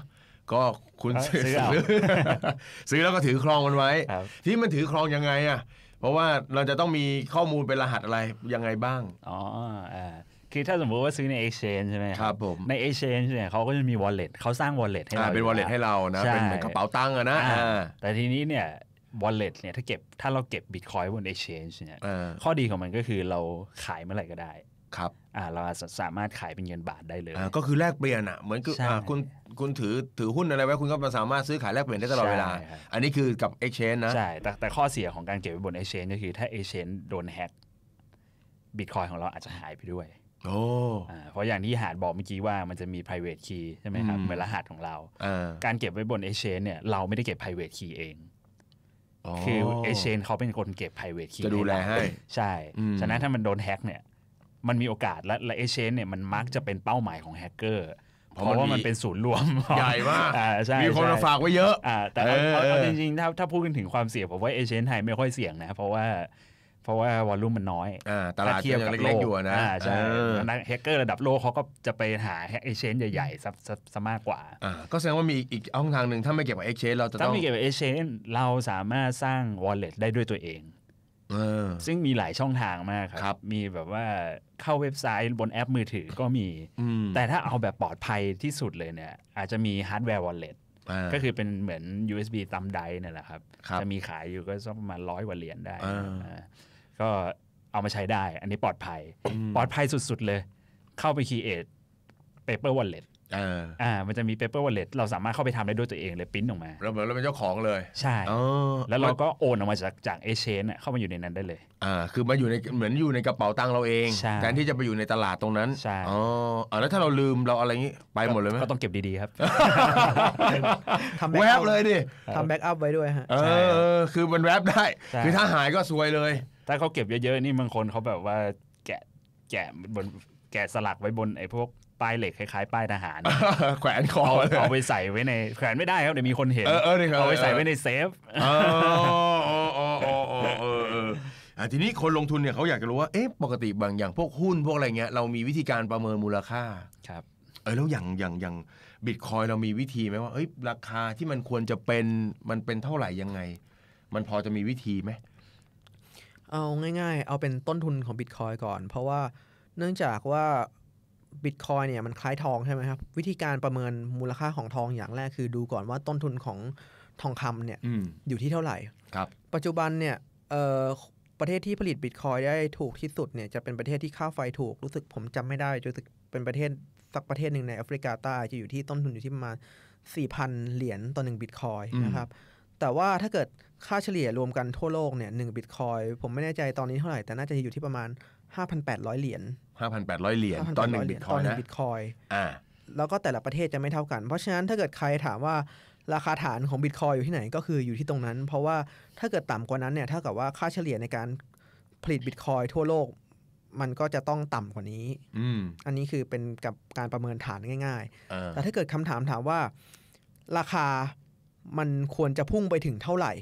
ก็คุณซื้อซื้อแล้วก็ถือครองมันไว้ที่มันถือครองยังไงอ่ะเพราะว่าเราจะต้องมีข้อมูลเป็นรหัสอะไร ยังไงบ้าง อ๋อ คือถ้าสมมติว่าซื้อใน Exchange ใช่ไหมครับผมใน Exchange เนี่ยเขาก็จะมี wallet เขาสร้าง wallet ให้เรา เป็น wallet ให้เรานะเป็นเหมือนกระเป๋าตังค์อะนะแต่ทีนี้เนี่ย wallet เนี่ยถ้าเก็บถ้าเราเก็บ bitcoin บน Exchange เนี่ยข้อดีของมันก็คือเราขายเมื่อไหร่ก็ได้ครับ่าเราสามารถขายเป็นเงินบาทได้เลยก็คือแลกเปลี่ยนอ่ะเหมือนคือคุณคุณถือถือหุ้นอะไรไว้ คุณก็มสามารถซื้อขายแลกเปลี่ยนได้ตลอดเวลา อันนี้คือกับ Exchange นะใช่แต่แต่ข้อเสียของการเก็บไว้บน Exchange ก็คือถ้า Exchange โดนแฮกบิตคอยของเราอาจจะหายไปด้วยโอ้เพราะอย่างที่หาดบอกเมื่อกี้ว่ามันจะมี private key ใช่ไหมครับเป็นรหัสของเรา การเก็บไว้บน Exchange เนี่ยเราไม่ได้เก็บ private key เองคือเอเชนเขาเป็นคนเก็บ private key จะดูแลให้ใช่ฉะนั้นถ้ามันโดนแฮกเนี่ยมันมีโอกาสและและเอเชนเนี่ยมันมักจะเป็นเป้าหมายของแฮกเกอร์ เพราะว่ามันเป็นศูนย์รวม ใหญ่มาก มีคนมาฝากไว้เยอะ แต่เอาจริงๆถ้าถ้าพูดกันถึงความเสี่ยง ผมว่าเอเจนไทยไม่ค่อยเสี่ยงนะเพราะว่าเพราะว่าวอลลุ่มมันน้อยตลาดเทียบกับโลกอยู่นะใช่นักแฮกเกอร์ระดับโลกเขาก็จะไปหาเอเจนใหญ่ๆซะมากกว่า ก็แสดงว่ามีอีกช่องทางหนึ่งถ้าไม่เกี่ยวกับเอเจนเราจะต้องถ้าไม่เกี่ยวกับเอเจนเราสามารถสร้างวอลเล็ตได้ด้วยตัวเองซึ่งมีหลายช่องทางมากครับ มีแบบว่าเข้าเว็บไซต์บนแอปมือถือก็มี แต่ถ้าเอาแบบปลอดภัยที่สุดเลยเนี่ย อาจจะมีฮาร์ดแวร์วอลเล็ตก็คือเป็นเหมือน USB ตามไดเนี่ยแหละครับ จะมีขายอยู่ก็ประมาณร้อยกว่าเหรียญได้ ก็เอามาใช้ได้ อันนี้ปลอดภัย ปลอดภัยสุดๆเลย เข้าไปคีเอทเปเปอร์วอลเล็ตอ่ามันจะมี paper wallet เราสามารถเข้าไปทำได้ด้วยตัวเองเลยปิ้นออกมาเราเหมือนเราเป็นเจ้าของเลย ใช่แล้วเราก็โอนออกมาจากจากเอเชนเข้ามาอยู่ในนั้นได้เลย อ่าคือมาอยู่ในเหมือนอยู่ในกระเป๋าตังเราเองแทนที่จะไปอยู่ในตลาดตรงนั้นใช่อ๋อแล้วถ้าเราลืมเราอะไรงี้ ไปหมดเลยไหมก็ต้องเก็บดีๆครับทำแวบเลยดิทำแบ็กอัพไว้ด้วยฮะเออคือมันแวบได้ คือถ้าหายก็ซวยเลย ถ้าเขาเก็บเยอะ ๆ นี่บางคนเขาแบบว่าแกะแกะบนแกะสลักไว้บนไอ้พวกป้ายเหล็กคล้ายๆป้ายทหารแขวนคอเอาไปใส่ไว้ในแขวนไม่ได้ครับเดี๋ยวมีคนเห็นเอาไปใส่ไว้ในเซฟอทีนี้คนลงทุนเนี่ยเขาอยากจะรู้ว่าเอ๊ะปกติบางอย่างพวกหุ้นพวกอะไรเงี้ยเรามีวิธีการประเมินมูลค่าครับเออแล้วอย่างอย่างอย่างบิตคอยเรามีวิธีไหมว่าเอ้ยราคาที่มันควรจะเป็นมันเป็นเท่าไหร่ยังไง มันพอจะมีวิธีไหมเอาง่าย ๆ เอาเป็นต้นทุนของบิตคอยก่อน เพราะว่าเนื่องจากว่าบิตคอยเนี่ยมันคล้ายทอง ใช่ไหมครับ วิธีการประเมินมูลค่าของทองอย่างแรกคือดูก่อนว่าต้นทุนของทองคำเนี่ยอยู่ที่เท่าไหร่ครับ ปัจจุบันเนี่ยประเทศที่ผลิตบิตคอยได้ถูกที่สุดเนี่ยจะเป็นประเทศที่ค่าไฟถูก รู้สึกผมจำไม่ได้จะรู้สึกเป็นประเทศ สักประเทศหนึ่งในแอฟริกาใต้จะอยู่ที่ต้นทุนอยู่ที่ประมาณสี่พันเหรียญต่อหนึ่งบิตคอยนะครับแต่ว่าถ้าเกิดค่าเฉลี่ยรวมกันทั่วโลกเนี่ยหนึ่งบิตคอยผมไม่แน่ใจตอนนี้เท่าไหร่แต่น่าจะอยู่ที่ประมาณ5,800 เหรียญ5,800 เหรียญตอนหนึ่งบิตคอยนะบิตคอยน์แล้วก็แต่ละประเทศจะไม่เท่ากัน เพราะฉะนั้นถ้าเกิดใครถามว่าราคาฐานของบิตคอยอยู่ที่ไหนก็คืออยู่ที่ตรงนั้น เพราะว่าถ้าเกิดต่ำกว่านั้นเนี่ยเท่ากับว่าค่าเฉลี่ยในการผลิตบิตคอยทั่วโลก มันก็จะต้องต่ำกว่านี้อันนี้คือเป็นกับการประเมินฐานง่ายๆ แต่ถ้าเกิดคำถามถามว่าราคามันควรจะพุ่งไปถึงเท่าไหร่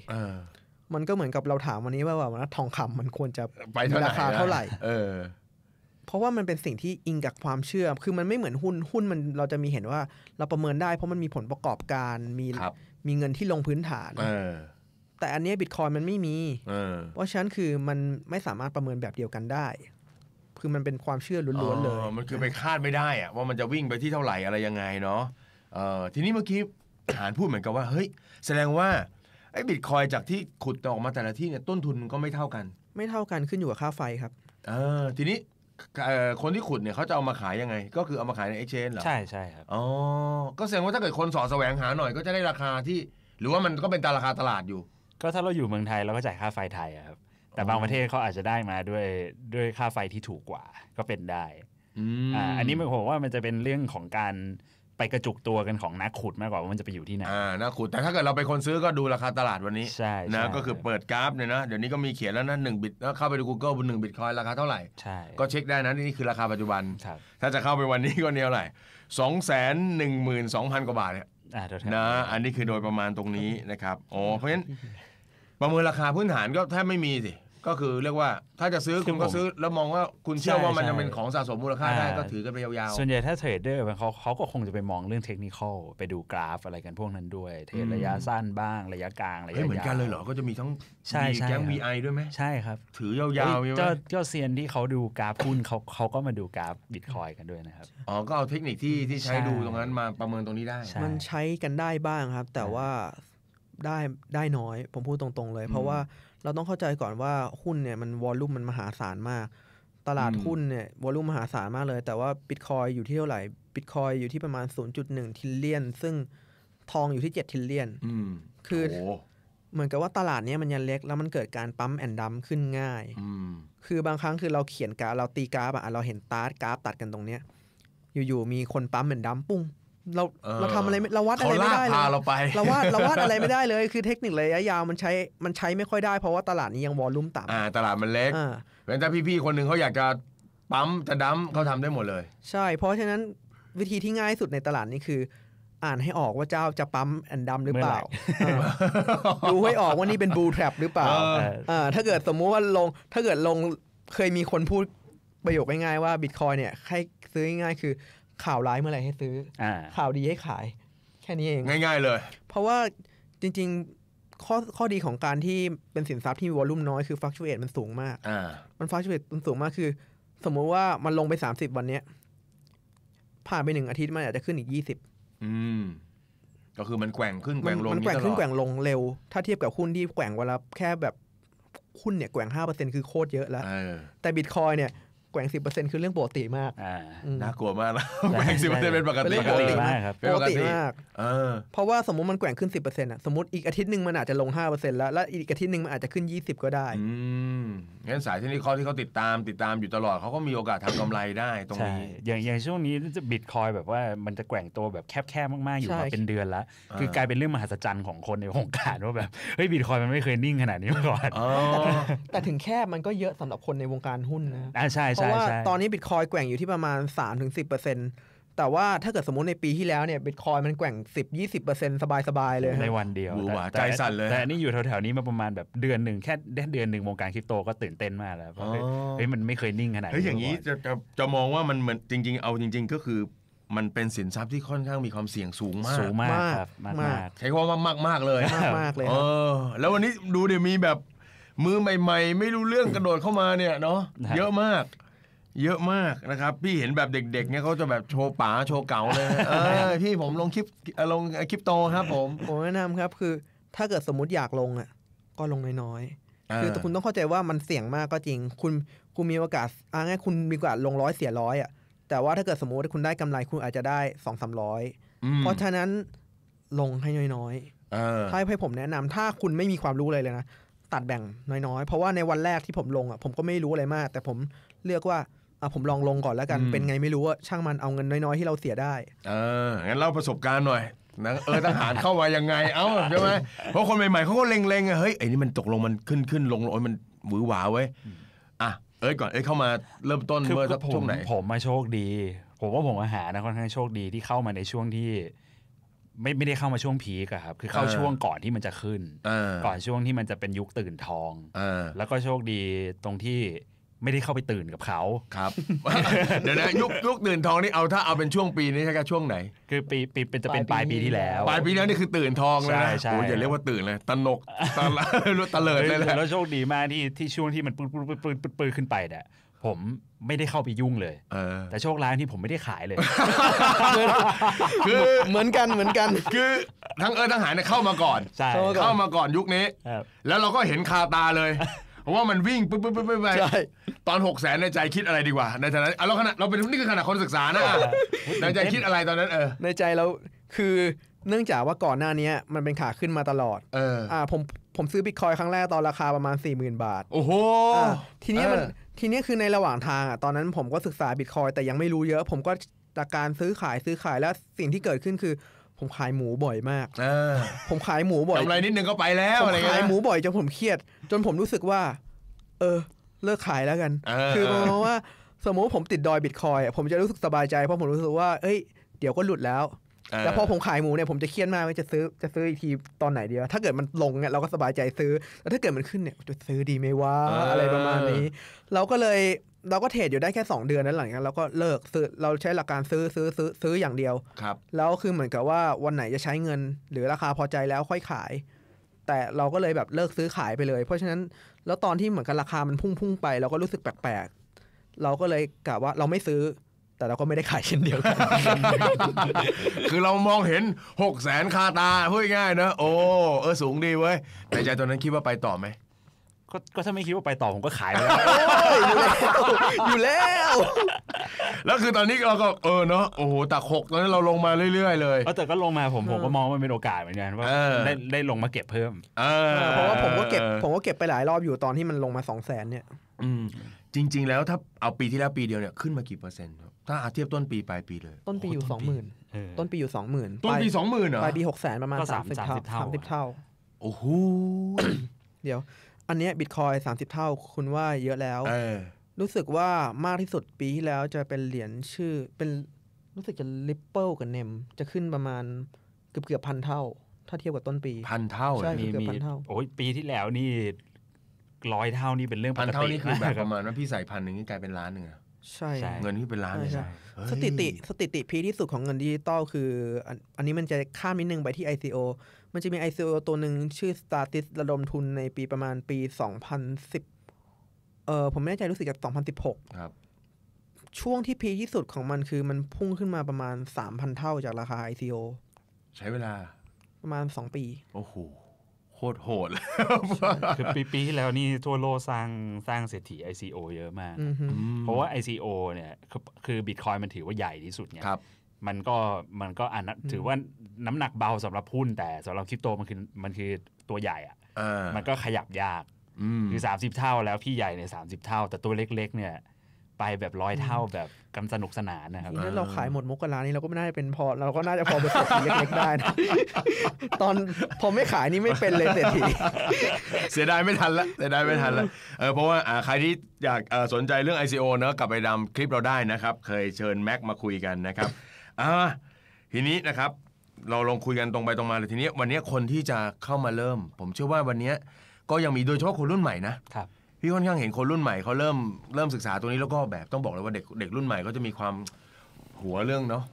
มันก็เหมือนกับเราถามวันนี้ว่าว่า ทองคำมันควรจะไปราคาเท่าไหร่ เออ เพราะว่ามันเป็นสิ่งที่อิงกับความเชื่อ คือมันไม่เหมือนหุ้น หุ้นมันเราจะมีเห็นว่าเราประเมินได้ เพราะมันมีผลประกอบการมีมีเงินที่ลงพื้นฐาน แต่อันนี้บิตคอยมันไม่มี เพราะฉะนั้นคือมันไม่สามารถประเมินแบบเดียวกันได้ คือมันเป็นความเชื่อล้วนๆเลยมันคือไปคาดไม่ได้อะว่ามันจะวิ่งไปที่เท่าไหร่อะไรยังไงเนาะทีนี้เมื่อกี้ฐานพูดเหมือนกับว่าเฮ้ยแสดงว่าไอ้บิตคอยจากที่ขุดออกมาแต่ละที่เนี่ยต้นทุนก็ไม่เท่ากัน ไม่เท่ากันขึ้นอยู่กับค่าไฟครับเออทีนี้คนที่ขุดเนี่ยเขาจะเอามาขายยังไง ก็คือเอามาขายในเอ็กชแนนเหรอ ใช่ใช่ครับอ๋อก็แสดงว่าถ้าเกิดคนสอสแสวงหาหน่อย ก็จะได้ราคาที่ หรือว่ามันก็เป็นตาราคาตลาดอยู่ ก็ถ้าเราอยู่เมืองไทยเราก็จ่ายค่าไฟไทยครับแต่บางประเทศเขาอาจจะได้มาด้วยด้วยค่าไฟที่ถูกกว่า ก็เป็นได้อ่าอันนี้มผมว่ามันจะเป็นเรื่องของการไปกระจุกตัวกันของนักขุดมากกว่าว่ามันจะไปอยู่ที่ไหนอ่านักขุดแต่ถ้าเกิดเราไปคนซื้อก็ดูราคาตลาดวันนี้ใช่นะก็คือเปิดกราฟเนี่ยนะเดี๋ยวนี้ก็มีเขียนแล้วนะหนึ่งบิตแล้วเข้าไปดู Google บนหนึ่งบิตคอยราคาเท่าไหร่ใช่ก็เช็คได้นะ นี่คือราคาปัจจุบัน ถ้าจะเข้าไปวันนี้ก็เนี่ยอะไรสองแสนหนึ่งหมื่นสองพันกว่าบาทเนี่ยนะอันนี้คือโดยประมาณตรงนี้นะครับอ๋อเพราะฉะนั้น ประเมินราคาพื้นฐานก็แทบไม่มีสิก็คือเรียกว่าถ้าจะซื้อคุณก็ซื้อแล้วมองว่าคุณเชื่อว่ามันจะเป็นของสะสมมูลค่าได้ ก็ถือกันไปยาวๆส่วนใหญ่ถ้าเทรดเดอร์เขาเขาก็คงจะไปมองเรื่องเทคนิคอลไปดูกราฟอะไรกันพวกนั้นด้วย เทรดระยะสั้นบ้างระยะกลาง ระยะยาวเหมือนกันเลยเหรอ ก็จะมีทั้งใช่แก๊งไอด้วยไหมใช่ครับ ถือยาวๆใช่าเจ้าเซียนที่เขาดูกราฟหุ้นเขาเขาก็มาดูกราฟบิตคอยกันด้วยนะครับอ๋อก็เอาเทคนิคที่ที่ใช้ดูตรงนั้นมาประเมินตรงนี้ได้ มันใช้กันได้บ้างครับ แต่ว่าได้ได้น้อยผมพูดตรงๆเลย เพราะว่าเราต้องเข้าใจก่อนว่าหุ้นเนี่ยมันวอลลุ่มมันมหาศาลมาก ตลาดหุ้นเนี่ยวอลลุ่มมหาศาลมากเลย แต่ว่าบิตคอยอยู่ที่เท่าไหร่บิตคอยอยู่ที่ประมาณ 0.1ทิลเลียน ซึ่งทองอยู่ที่7ทิลเลียนคือเหมือนกับว่าตลาดนี้มันยังเล็กแล้วมันเกิดการปั๊มแอนดัมขึ้นง่ายคือบางครั้งคือเราเขียนกราฟเราตีกราฟอะเราเห็นตาร์กราฟตัดกันตรงเนี้ยอยู่ๆมีคนปั๊มแอนดัมปุ้งเราเราทำอะไรเราวัดอะไรไม่ได้เลยเราวาดเราวาดอะไรไม่ได้เลยคือเทคนิคระยะยาวมันใช้มันใช้ไม่ค่อยได้เพราะว่าตลาดนี้ยังวอลลุ่มต่ำตลาดมันเล็กเว้นแ้่พี่ๆคนหนึ่งเขาอยากจะปั๊มจะดั้มเขาทำได้หมดเลย ใช่ เพราะฉะนั้นวิธีที่ง่ายสุดในตลาดนี้คือ อ่านให้ออกว่าเจ้าจะปั๊มแอนดัมหรือเปล่าดูให้ออกว่านี่เป็นบูทรัพหรือเปล่าถ้าเกิดสมมุติว่าลงถ้าเกิดลงเคยมีคนพูดประโยคง่ายๆว่าบิตคอยเนี่ยให้ซื้อง่ายๆคือข่าวร้ายเมื่อไหร่ให้ซื้ออข่าวดีให้ขาย แค่นี้เองง่าย ๆเลย เพราะว่าจริงๆข้อข้อดีของการที่เป็นสินทรัพย์ที่มีวอลลุ่มน้อยคือฟักชูเอตมันสูงมากมันฟักชูเอตมันสูงมากคือ สมมุติว่ามันลงไปสามสิบวันเนี้ยผ่านไปหนึ่งอาทิตย์มันอาจจะขึ้นอีกยี่สิบก็คือมันแกว่งขึ้นแกว่งลงมันแกว่งขึ้นแกว่งลงเร็ว ถ้าเทียบกับหุ้นที่แกว่งวันละแค่แบบหุ้นเนี่ยแกว่งห้าเปอร์เซ็นคือโคตรเยอะแล้วแต่บิตคอยเนี่ยแกว่งสิบเปอร์เซ็นคือเรื่องปกติมากน่ากลัวมากนะแกว่งสิบเปอร์เซ็นเป็นปกติปกติมากครับ ปกติมากเพราะว่าสมมติมันแกว่งขึ้นสิบเปอร์เซ็นต์อ่ะสมมติอีกอาทิตย์หนึ่งมันอาจจะลงห้าเปอร์เซ็นต์แล้ว แล้วอีกอาทิตย์หนึ่งมันอาจจะขึ้นยี่สิบก็ได้งั้นสายที่นี่ขที่เขาติดตามติดตามอยู่ตลอดเขาก็มีโอกาสทำกำไรได้ตรงนี้อย่างอย่างช่วงนี้จะบิตคอยแบบว่ามันจะแกว่งตัวแบบแคบๆ มากๆ อยู่มาเป็นเดือนละคือกลายเป็นเรื่องมหัศจรรย์ของคนในวงการว่าแบบ เฮ้ยบิตคอยมันไม่เคยนิ่งขนาดนี้มาก่อนแต่ถึงแคบมันก็เยอะสำหรับคนในวงการหุ้นนะอ่าใช่ใพราะว่าตอนนี้บิตคอยแกว่งอยู่ที่ประมาณ 3-10%แต่ว่าถ้าเกิดสมมติในปีที่แล้วเนี่ย บิตคอยมันแกว่ง10-20%สบายๆเลย ในวันเดียวใจสั่นเลย แต่นี่อยู่แถวๆนี้มาประมาณแบบเดือนหนึ่งแค่เดือนหนึ่งวงการคริปโตก็ตื่นเต้นมากแล้วเพราะมันไม่เคยนิ่งขนาดนี้เฮ้ยอย่างนี้จะจะมองว่ามันเหมือนจริงๆ เอาจริง ๆ ก็คือมันเป็นสินทรัพย์ที่ค่อนข้างมีความเสี่ยงสูงมากสูงมากครับมากมากใช้คำว่ามากมากเลยมากมากเลยเออแล้ววันนี้ดูเดี๋ยวมีแบบมือใหม่ ๆ ไม่รู้เรื่องกระโดดเข้ามาเนี่ยเนาะเยอะมากเยอะมากนะครับพี่เห็นแบบเด็กๆ เนี่ยเขาจะแบบโชว์ป๋าโชว์เก๋าเลยเออพี่ผมลงคลิปลงคลิปโตครับผม ผมแนะนำครับคือ ถ้าเกิดสมมติอยากลงอ่ะก็ลงน้อยๆ คือคุณต้องเข้าใจว่ามันเสี่ยงมากก็จริง คุณคุณมีโอกาสอ่าง่ายคุณมีโอกาสลงร้อยเสียร้อยอ่ะแต่ว่าถ้าเกิดสมมติคุณได้กำไรคุณอาจจะได้สองสามร้อยเพราะฉะนั้นลงให้น้อยๆถ้าให้ผมแนะนำ ถ้าคุณไม่มีความรู้เลยเลยนะตัดแบ่งน้อยๆเพราะว่าในวันแรกที่ผมลงอ่ะผมก็ไม่รู้อะไรมาก แต่ผมเลือกว่าอ่ะผมลองลงก่อนแล้วกันเป็นไงไม่รู้ว่าช่างมันเอาเงินน้อยๆ ที่เราเสียได้ เอองั้นเล่าประสบการณ์หน่อย นะเออทหารเข้ามายังไงเอ้าใช่ไหมเพราะคนใหม่ๆเขาก็เล็งๆอะเฮ้ยไอ้นี่มันตกลงมันขึ้นขึ้นลงลงมันหวือหวาไว้อ่ะเอ้ยก่อนเอ้ยเข้ามาเริ่มต้นเมื่อสักช่วงไหนผมมาโชคดี ผมว่าผมอาหารนะค่อนข้างโชคดีที่เข้ามาในช่วงที่ ไม่ไม่ได้เข้ามาช่วงพีกอะครับ คือเข้าช่วงก่อนที่มันจะขึ้นก่อนช่วงที่มันจะเป็นยุคตื่นทองแล้วก็โชคดีตรงที่ไม่ได้เข้าไปตื่นกับเขาครับ เดี๋ยวนะยุคยุคตื่นทองนี่เอาถ้าเอาเป็นช่วงปีนี้ใช่ไหมช่วงไหนคือปีปีเป็นจะเป็นปลายปีที่แล้วปลายปีแล้วนี่คือตื่นทองเลยนะใช่ใช่โอ้ยอย่าเรียกว่าตื่นเลยตนกตะละตะเลิดเลยแล้วโชคดีมากที่ที่ช่วงที่มันปื้ปื้ปื้ปื้ปื้ป้ขึ้นไปเนี่ยผมไม่ได้เข้าไปยุ่งเลยเออ แต่โชคร้ายที่ผมไม่ได้ขายเลย คือเหมือนกันเหมือนกัน คือ ทั้งเอิร์ธทั้งหายเนี่ยเข้ามาก่อนใช่เข้ามาก่อนยุคนี้แล้วเราก็เห็นคาตาเลยพราะว่ามันวิ่งปุ๊บปุ๊บปุ๊บปุ๊บไปใช่ ตอนหกแสนในใจคิดอะไรดีกว่า ในฐานะเอาแลาวขณะเราเป็นนี่คือขณะคนศึกษานะ ในใจคิดอะไรตอนนั้น เออ ในใจเราคือเนื่องจากว่าก่อนหน้านี้มันเป็นขาขึ้นมาตลอด เออ อ่า ผมผมซื้อบิตคอยครั้งแรกตอนราคาประมาณ4มื่นบาท โอ้โห ทีนี้มันทีนี้คือในระหว่างทางอ่ะตอนนั้นผมก็ศึกษาบิตคอยแต่ยังไม่รู้เยอะ ผมก็จากการซื้อขายซื้อขายแล้วสิ่งที่เกิดขึ้นคือผมขายหมูบ่อยมากอผมขายหมูบ่อยกำไรนิดนึงก็ไปแล้วผมขายหมูบ่อยจนผมเครียด จนผมรู้สึกว่า เออ เลิกขายแล้วกัน คือเพราะว่า สมมติผมติดดอยบิตคอยผมจะรู้สึกสบายใจเพราะผมรู้สึกว่า เอ้ย เดี๋ยวก็หลุดแล้ว แต่พอผมขายหมูเนี่ยผมจะเครียดมากว่าจะซื้อ จะซื้ออีกทีตอนไหนดีวะถ้าเกิดมันลงเนี่ยเราก็สบายใจซื้อแล้วถ้าเกิดมันขึ้นเนี่ยจะซื้อดีไหมวะอะไรประมาณนี้ เราก็เลยเราก็เทรดอยู่ได้แค่2เดือนนั้นหลังจากนั้นเราก็เลิกซื้อเราใช้หลักการซื้อซื้อซื้อซื้ออย่างเดียว ครับ แล้วคือเหมือนกับว่าวันไหนจะใช้เงิน หรือราคาพอใจแล้วค่อยขาย แต่เราก็เลยแบบเลิกซื้อขายไปเลย เพราะฉะนั้นแล้วตอนที่เหมือนกับราคามันพุ่งพุ่งไปเราก็รู้สึกแปลกๆ เราก็เลยกะว่าเราไม่ซื้อ แต่เราก็ไม่ได้ขายเช่นเดียวกัน คือเรามองเห็นหกแสนคาตาพูดง่ายๆนะโอ้เออสูงดีเว้ยในใจตอนนั้นคิดว่าไปต่อไหมก็ก็ถ้าไม่คิดว่าไปต่อผมก็ขายไปแล้วอยู่แล้วแล้ว คือตอนนี้เราก็เออเนาะโอ้โหตักหกตอนนี้เราลงมาเรื่อยๆเลยแต่ก็ลงมาผมผมก็มองว่าเป็นโอกาสเหมือนกันว่าได้ได้ลงมาเก็บเพิ่มเพราะว่าผมก็เก็บผมก็เก็บไปหลายรอบอยู่ตอนที่มันลงมาสองแสนเนี่ย อืมจริง ๆ แล้วถ้าเอาปีที่แล้วปีเดียวเนี่ยขึ้นมากี่เปอร์เซ็นต์ถ้าเทียบต้นปีปลายปีเลยต้นปีอยู่สองหมื่นต้นปีอยู่สองหมื่นต้นปีสองหมื่นเหรอปลายปีหกแสนประมาณสามสิบเท่าสามสิบเท่า โอ้โหเดี๋ยวอันนี้บิตคอยสามสิบเท่า คุณว่าเยอะแล้ว รู้สึกว่ามากที่สุดปีที่แล้วจะเป็นเหรียญชื่อเป็นรู้สึกจะลิปเปิลกับเนม จะขึ้นประมาณเกือบเกือบพันเท่า ถ้าเทียบกับต้นปีพันเท่าใช่เกือบพันเท่าโอ้ยปีที่แล้วนี่ร้อยเท่านี่เป็นเรื่องพันเท่านี่คือแบบประมาณว่าพี่ใส่พันหนึ่งนี่กลายเป็นล้านหนึ่งใช่ใชเงินที่เป็นล้านเลยใช่สถิติสถิติพีที่สุดของเงินดิจิตอลคือ อันนี้มันจะข้ามนิดนึงไปที่ ICO มันจะมี ICO ตัวหนึ่งชื่อ Statis ระดมทุนในปีประมาณปี 2010เออผมไม่แน่ใจรู้สึกจะ2016ครับ ช่วงที่พีที่สุดของมันคือมันพุ่งขึ้นมาประมาณ 3,000 เท่าจากราคา ICO ใช้เวลาประมาณ 2 ปีโอ้โหคตรโหดเลยคือปีปีที่แล้วนี่ทั่วโลกสร้างสร้างเศรษฐี ICO เยอะมาก เพราะว่า ICO เนี่ย คือบิตคอยมันถือว่าใหญ่ที่สุดไงมันก็มันก็อันถือว่าน้ำหนักเบาสำหรับหุ้น แต่สำหรับคริปโตมันคือมันคือตัวใหญ่อ่ะมันก็ขยับยาก คือสสาิบเท่าแล้วพี่ใหญ่เนี่ยสาสิบเท่าแต่ตัวเล็กๆ เนี่ยไปแบบร้อยเท่าแบบกำสนุกสนานนะครับนี่เราขายหมดมุกกรานี้เราก็ไม่น่าจะเป็นพอเราก็น่าจะพอเป็นเศรษฐีเล็กๆได้นะตอนพอไม่ขายนี่ไม่เป็นเลยเศรษฐีเสียดายไม่ทันละเสียดายไม่ทันละเออเพราะว่าใครที่อยากสนใจเรื่อง ICO เนอะกลับไปดำคลิปเราได้นะครับ เคยเชิญแม็กมาคุยกันนะครับอ่าทีนี้นะครับเราลองคุยกันตรงไปตรงมาเลยทีนี้วันนี้คนที่จะเข้ามาเริ่ม ผมเชื่อว่าวันนี้ก็ยังมีโดยเฉพาะคนรุ่นใหม่นะครับพี่ค่อนข้างเห็นคนรุ่นใหม่เขาเริ่มเริ่มศึกษาตัวนี้แล้วก็แบบต้องบอกเลยว่าเด็กเด็กรุ่นใหม่ก็จะมีความหัวเรื่องเนาะ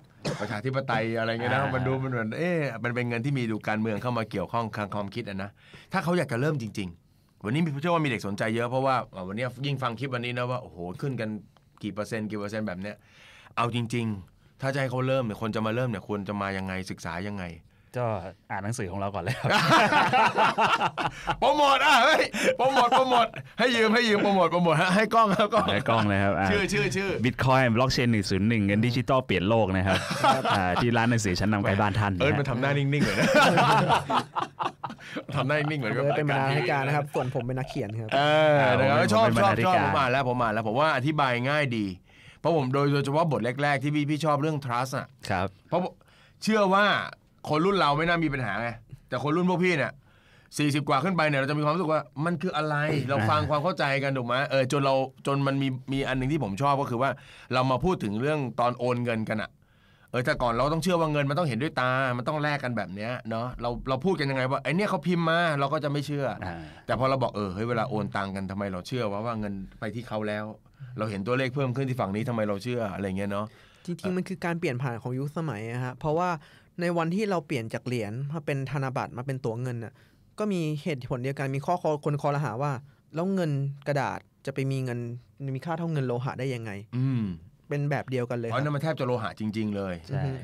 ประชาธิปไตยอะไรเงี้ยนะมันดูมันเหมือนเอ๊ะมันเป็นเงินที่มีดูการเมืองเข้ามาเกี่ยวข้องทางความคิดอะนะถ้าเขาอยากจะเริ่มจริงๆ วันนี้เชื่อว่ามีเด็กสนใจเยอะเพราะว่าวันนี้ยิ่งฟังคลิปวันนี้นะว่าโอ้โหขึ้นกันกี่เปอร์เซ็นต์กี่เปอร์เซ็นต์แบบเนี้ยเอาจริง ๆ ถ้าจะให้เขาเริ่มเนี่ยคนจะมาเริ่มเนี่ยควรจะมายังไงศึกษายังไงก็อ่านหนังสือของเราก่อนแล้วโปรโมทอ่ะเฮ้ยโปรโมทโปรโมทให้ยืม ให้ยืมโปรโมทโปรโมทให้กล้องครับกล้องให้กล้องเลยครับ ชื่อชื่อชื่อบิตคอยน์บล็อกเชนหนึ่งศูนย์หนึ่งเงินดิจิตอลเปลี่ยนโลกนะครับที่ร้านหนังสือชั้นนำใกล้บ้านท่านเออมันทำหน้านิ่งๆเหมือนทำหน้านิ่งเหมือนกับเป็นบรรณาธิการนะครับ ส่วนผมเป็นนักเขียนครับเออชอบชอบชอบผมมาแล้วผมมาแล้วผมว่าอธิบายง่ายดี เพราะผมโดยโดยเฉพาะบทแรกๆที่พี่พี่ชอบเรื่อง trust อ่ะครับเพราะเชื่อว่าคนรุ่นเราไม่น่ามีปัญหาไงแต่คนรุ่นพวกพี่เนี่ยสี่สิบกว่าขึ้นไปเนี่ยเราจะมีความรู้สึกว่ามันคืออะไรเราฟังความเข้าใจกันถูกไหมเออจนเราจนมันมีมีอันหนึ่งที่ผมชอบก็คือว่าเรามาพูดถึงเรื่องตอนโอนเงินกันอะเออแต่ก่อนเราต้องเชื่อว่าเงินมันต้องเห็นด้วยตา มันต้องแลกกันแบบเนี้ยเนาะเราเราพูดกันยังไงว่าไอเนี้ยเขาพิมพ์มาเราก็จะไม่เชื่อแต่พอเราบอกเออเฮ้ยเวลาโอนตังกันทำไมเราเชื่อว่าว่าเงินไปที่เขาแล้ว เราเห็นตัวเลขเพิ่มขึ้นที่ฝั่งนี้ทำไมเราเชื่ออะไรเงี้ยเนาะจริงๆมันคือการเปลี่ยนผ่านของยุคสมัยนะฮะเพราะว่าในวันที่เราเปลี่ยนจากเหรียญมาเป็นธนบัตรมาเป็นตัวเงินน่ะก็มีเหตุผลเดียวกันมีข้อคนคอรหาว่าแล้วเงินกระดาษจะไปมีเงินมีค่าเท่าเงินโลหะได้ยังไง อืเป็นแบบเดียวกันเลยเพราะนั่นมันแทบจะโลหะจริงๆ เลย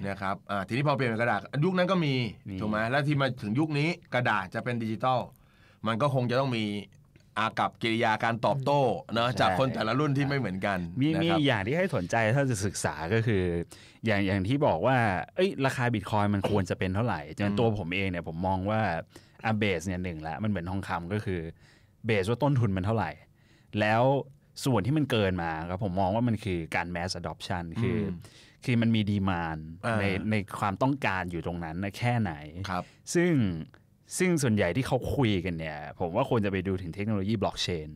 นะครับทีนี้พอเปลี่ยนเป็นกระดาษยุคนั้นก็มีถูกไหมแล้วที่มาถึงยุคนี้กระดาษจะเป็นดิจิตอลมันก็คงจะต้องมีอากับกิริยาการตอบโต้เนาะจากคนแต่ละรุ่นที่ไม่เหมือนกัน มีมีอย่างที่ให้สนใจถ้าจะศึกษาก็คือ อย่างอย่างที่บอกว่าเอ้ยราคาบิตคอยมันควรจะเป็นเท่าไหร่ จนตัวผมเองเนี่ยผมมองว่าอาเบสเนี่ยหนึ่งละมันเหมือนทองคำก็คือเบสว่าต้นทุนมันเท่าไหร่ แล้วส่วนที่มันเกินมาครับผมมองว่ามันคือการแมสอะดอปชันคือ คือมันมีดีมานในในความต้องการอยู่ตรงนั้นแค่ไหนครับ ซึ่งซึ่งส่วนใหญ่ที่เขาคุยกันเนี่ยผมว่าควรจะไปดูถึงเทคโนโลยีบล็อกเชน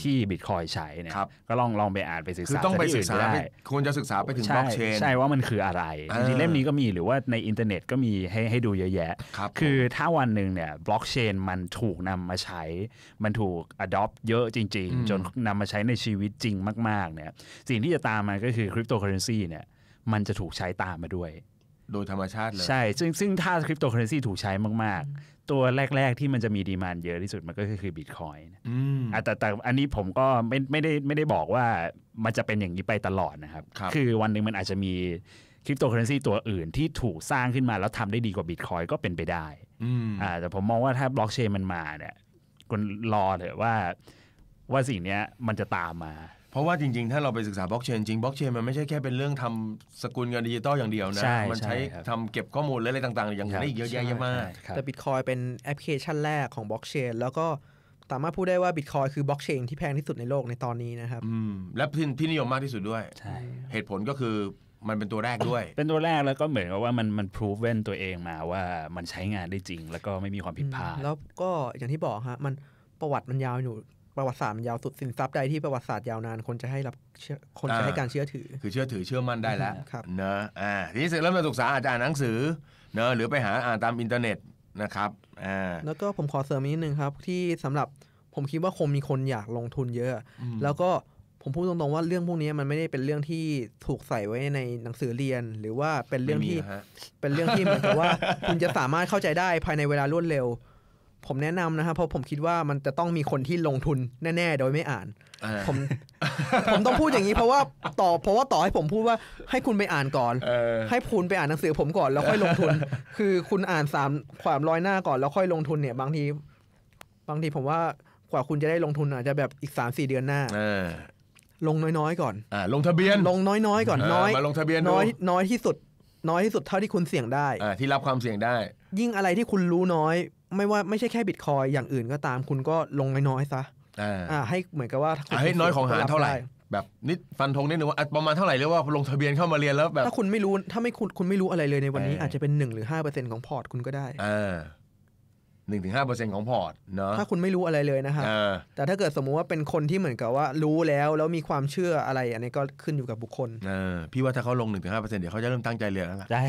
ที่บิตคอยใช้เนี่ยก็ลองลองไปอ่านไปศึกษาต้องไปศึกษาได้ควรจะศึกษาไปถึงบล็อกเชนใช่ว่ามันคืออะไรจริงเล่มนี้ก็มีหรือว่าในอินเทอร์เน็ตก็มีให้ให้ดูเยอะแยะ คือถ้าวันหนึ่งเนี่ยบล็อกเชนมันถูกนำมาใช้ มันถูกอดอปเยอะจริง ๆ จนนำมาใช้ในชีวิตจริงมากๆเนี่ยสิ่งที่จะตามมาก็คือคริปโตเคอเรนซีเนี่ยมันจะถูกใช้ตามมาด้วยโดยธรรมชาติเลยใช่ซึ่งซึ่งถ้าคริปโตเคอเรนซีถูกใช้มากตัวแรก ๆที่มันจะมีดีมานเยอะที่สุดมันก็คือบิตคอยน์อแต่แต่อันนี้ผมก็ไม่ไม่ได้ไม่ได้บอกว่ามันจะเป็นอย่างนี้ไปตลอดนะครับคบคือวันหนึ่งมันอาจจะมีคริปโตเคอเรนซีตัวอื่นที่ถูกสร้างขึ้นมาแล้วทำได้ดีกว่าบิตคอยก็เป็นไปได้อ่าแต่ผมมองว่าถ้าบล็อกเชนมันมาเนี่ยคนรอเถอะว่า ว่าสิ่งนี้มันจะตามมาเพราะว่าจริงๆ ถ้าเราไปศึกษาบล็อกเชนจริงบล็อกเชนมันไม่ใช่แค่เป็นเรื่องทำสกุลเงินดิจิตอลอย่างเดียวนะใช่มันใช้ใช่ครับทำเก็บข้อมูลและอะไรต่างๆอย่างนี้อีกเยอะแยะมาก แต่บิตคอยเป็นแอปพลิเคชันแรกของบล็อกเชนแล้วก็สามารถพูดได้ว่าบิตคอยคือบล็อกเชนที่แพงที่สุดในโลกในตอนนี้นะครับ อืม และที่ที่นิยมมากที่สุดด้วย ใช่ เหตุผลก็คือมันเป็นตัวแรกด้วย เป็นตัวแรกแล้วก็เหมือนกับว่ามันมันพิสูจนนตัวเองมาว่ามันใช้งานได้จริงแล้วก็ไม่มีความผิดพลาดแล้วก็อย่างที่บอกฮะมันประวัติมันยาวอยู่ประวัติศาสตร์มันยาวสุดสินทรัพย์ใดที่ประวัติศาสตร์ยาวนานคนจะให้รับคนจะให้การเชื่อถือ คือเชื่อถือเชื่อมั่นได้แล้วเนอะอ่าทีนี้เริ่มมาศึกษาอาจารย์หนังสือเนอะหรือไปหาอ่านตามอินเทอร์เน็ตนะครับอ่าแล้วก็ผมขอเสริมนิดนึงครับที่สำหรับผมคิดว่าคงมีคนอยากลงทุนเยอะแล้วก็ผมพูดตรงๆว่าเรื่องพวกนี้มันไม่ได้เป็นเรื่องที่ถูกใส่ไว้ในหนังสือเรียน หรือว่าเป็นเรื่องที่เป็นเรื่องที่เหมือนกับว่าคุณจะสามารถเข้าใจได้ภายในเวลารวดเร็วผมแนะนำนะครับเพราะผมคิดว่ามันจะต้องมีคนที่ลงทุน แน่ๆ โดยไม่อ่านผมผมต้องพูดอย่างนี้ เพราะว่าต่อเพราะว่าต่อให้ผมพูดว่า ให้คุณไปอ่านก่อนให้คุณไปอ่านหนังสือผมก่อนแล้วค่อยลงทุน คือคุณอ่านสามความร้อยหน้าก่อนแล้วค่อยลงทุนเนี่ย บางทีบางทีผมว่ากว่าคุณจะได้ลงทุนอาจจะแบบอีกสามสี่เดือนหน้าลงน้อยๆก่อนอ่าลงทะเบียน ลงน้อยๆก่อนน้อยมาลงทะเบียนน้อยน้อยที่สุด น้อยที่สุดเท่าที่คุณเสี่ยงได้อ่าที่รับความเสี่ยงได้ ยิ่งอะไรที่คุณรู้น้อยไม่ว่าไม่ใช่แค่บิตคอยอย่างอื่นก็ตามคุณก็ลงน้อยๆซะ อ่า ให้เหมือนกับว่าให้น้อยของหารเท่าไหร่ แบบนิดฟันธงนิดนึงว่า ประมาณเท่าไหร่เรียกว่าลงทะเบียนเข้ามาเรียนแล้วแบบถ้าคุณไม่รู้ถ้าไม่คุณคุณไม่รู้อะไรเลยในวันนี้ อาจจะเป็น 1 หรือ5%ของพอร์ตคุณก็ได้อ่าหนึ่งถึงห้าเปอร์เซ็นของพอร์ต เนาะถ้าคุณไม่รู้อะไรเลยนะครับแต่ถ้าเกิดสมมุติว่าเป็นคนที่เหมือนกับว่า รู้แล้วแล้วมีความเชื่ออะไร อันนี้ก็ขึ้นอยู่กับบุคคลพี่ว่าถ้าเขาลงหนึ่งถึงห้าเปอร์เซ็นเดี๋ยวเขาจะเริ่มตั้งใจเรียนแล้วล่ะใช่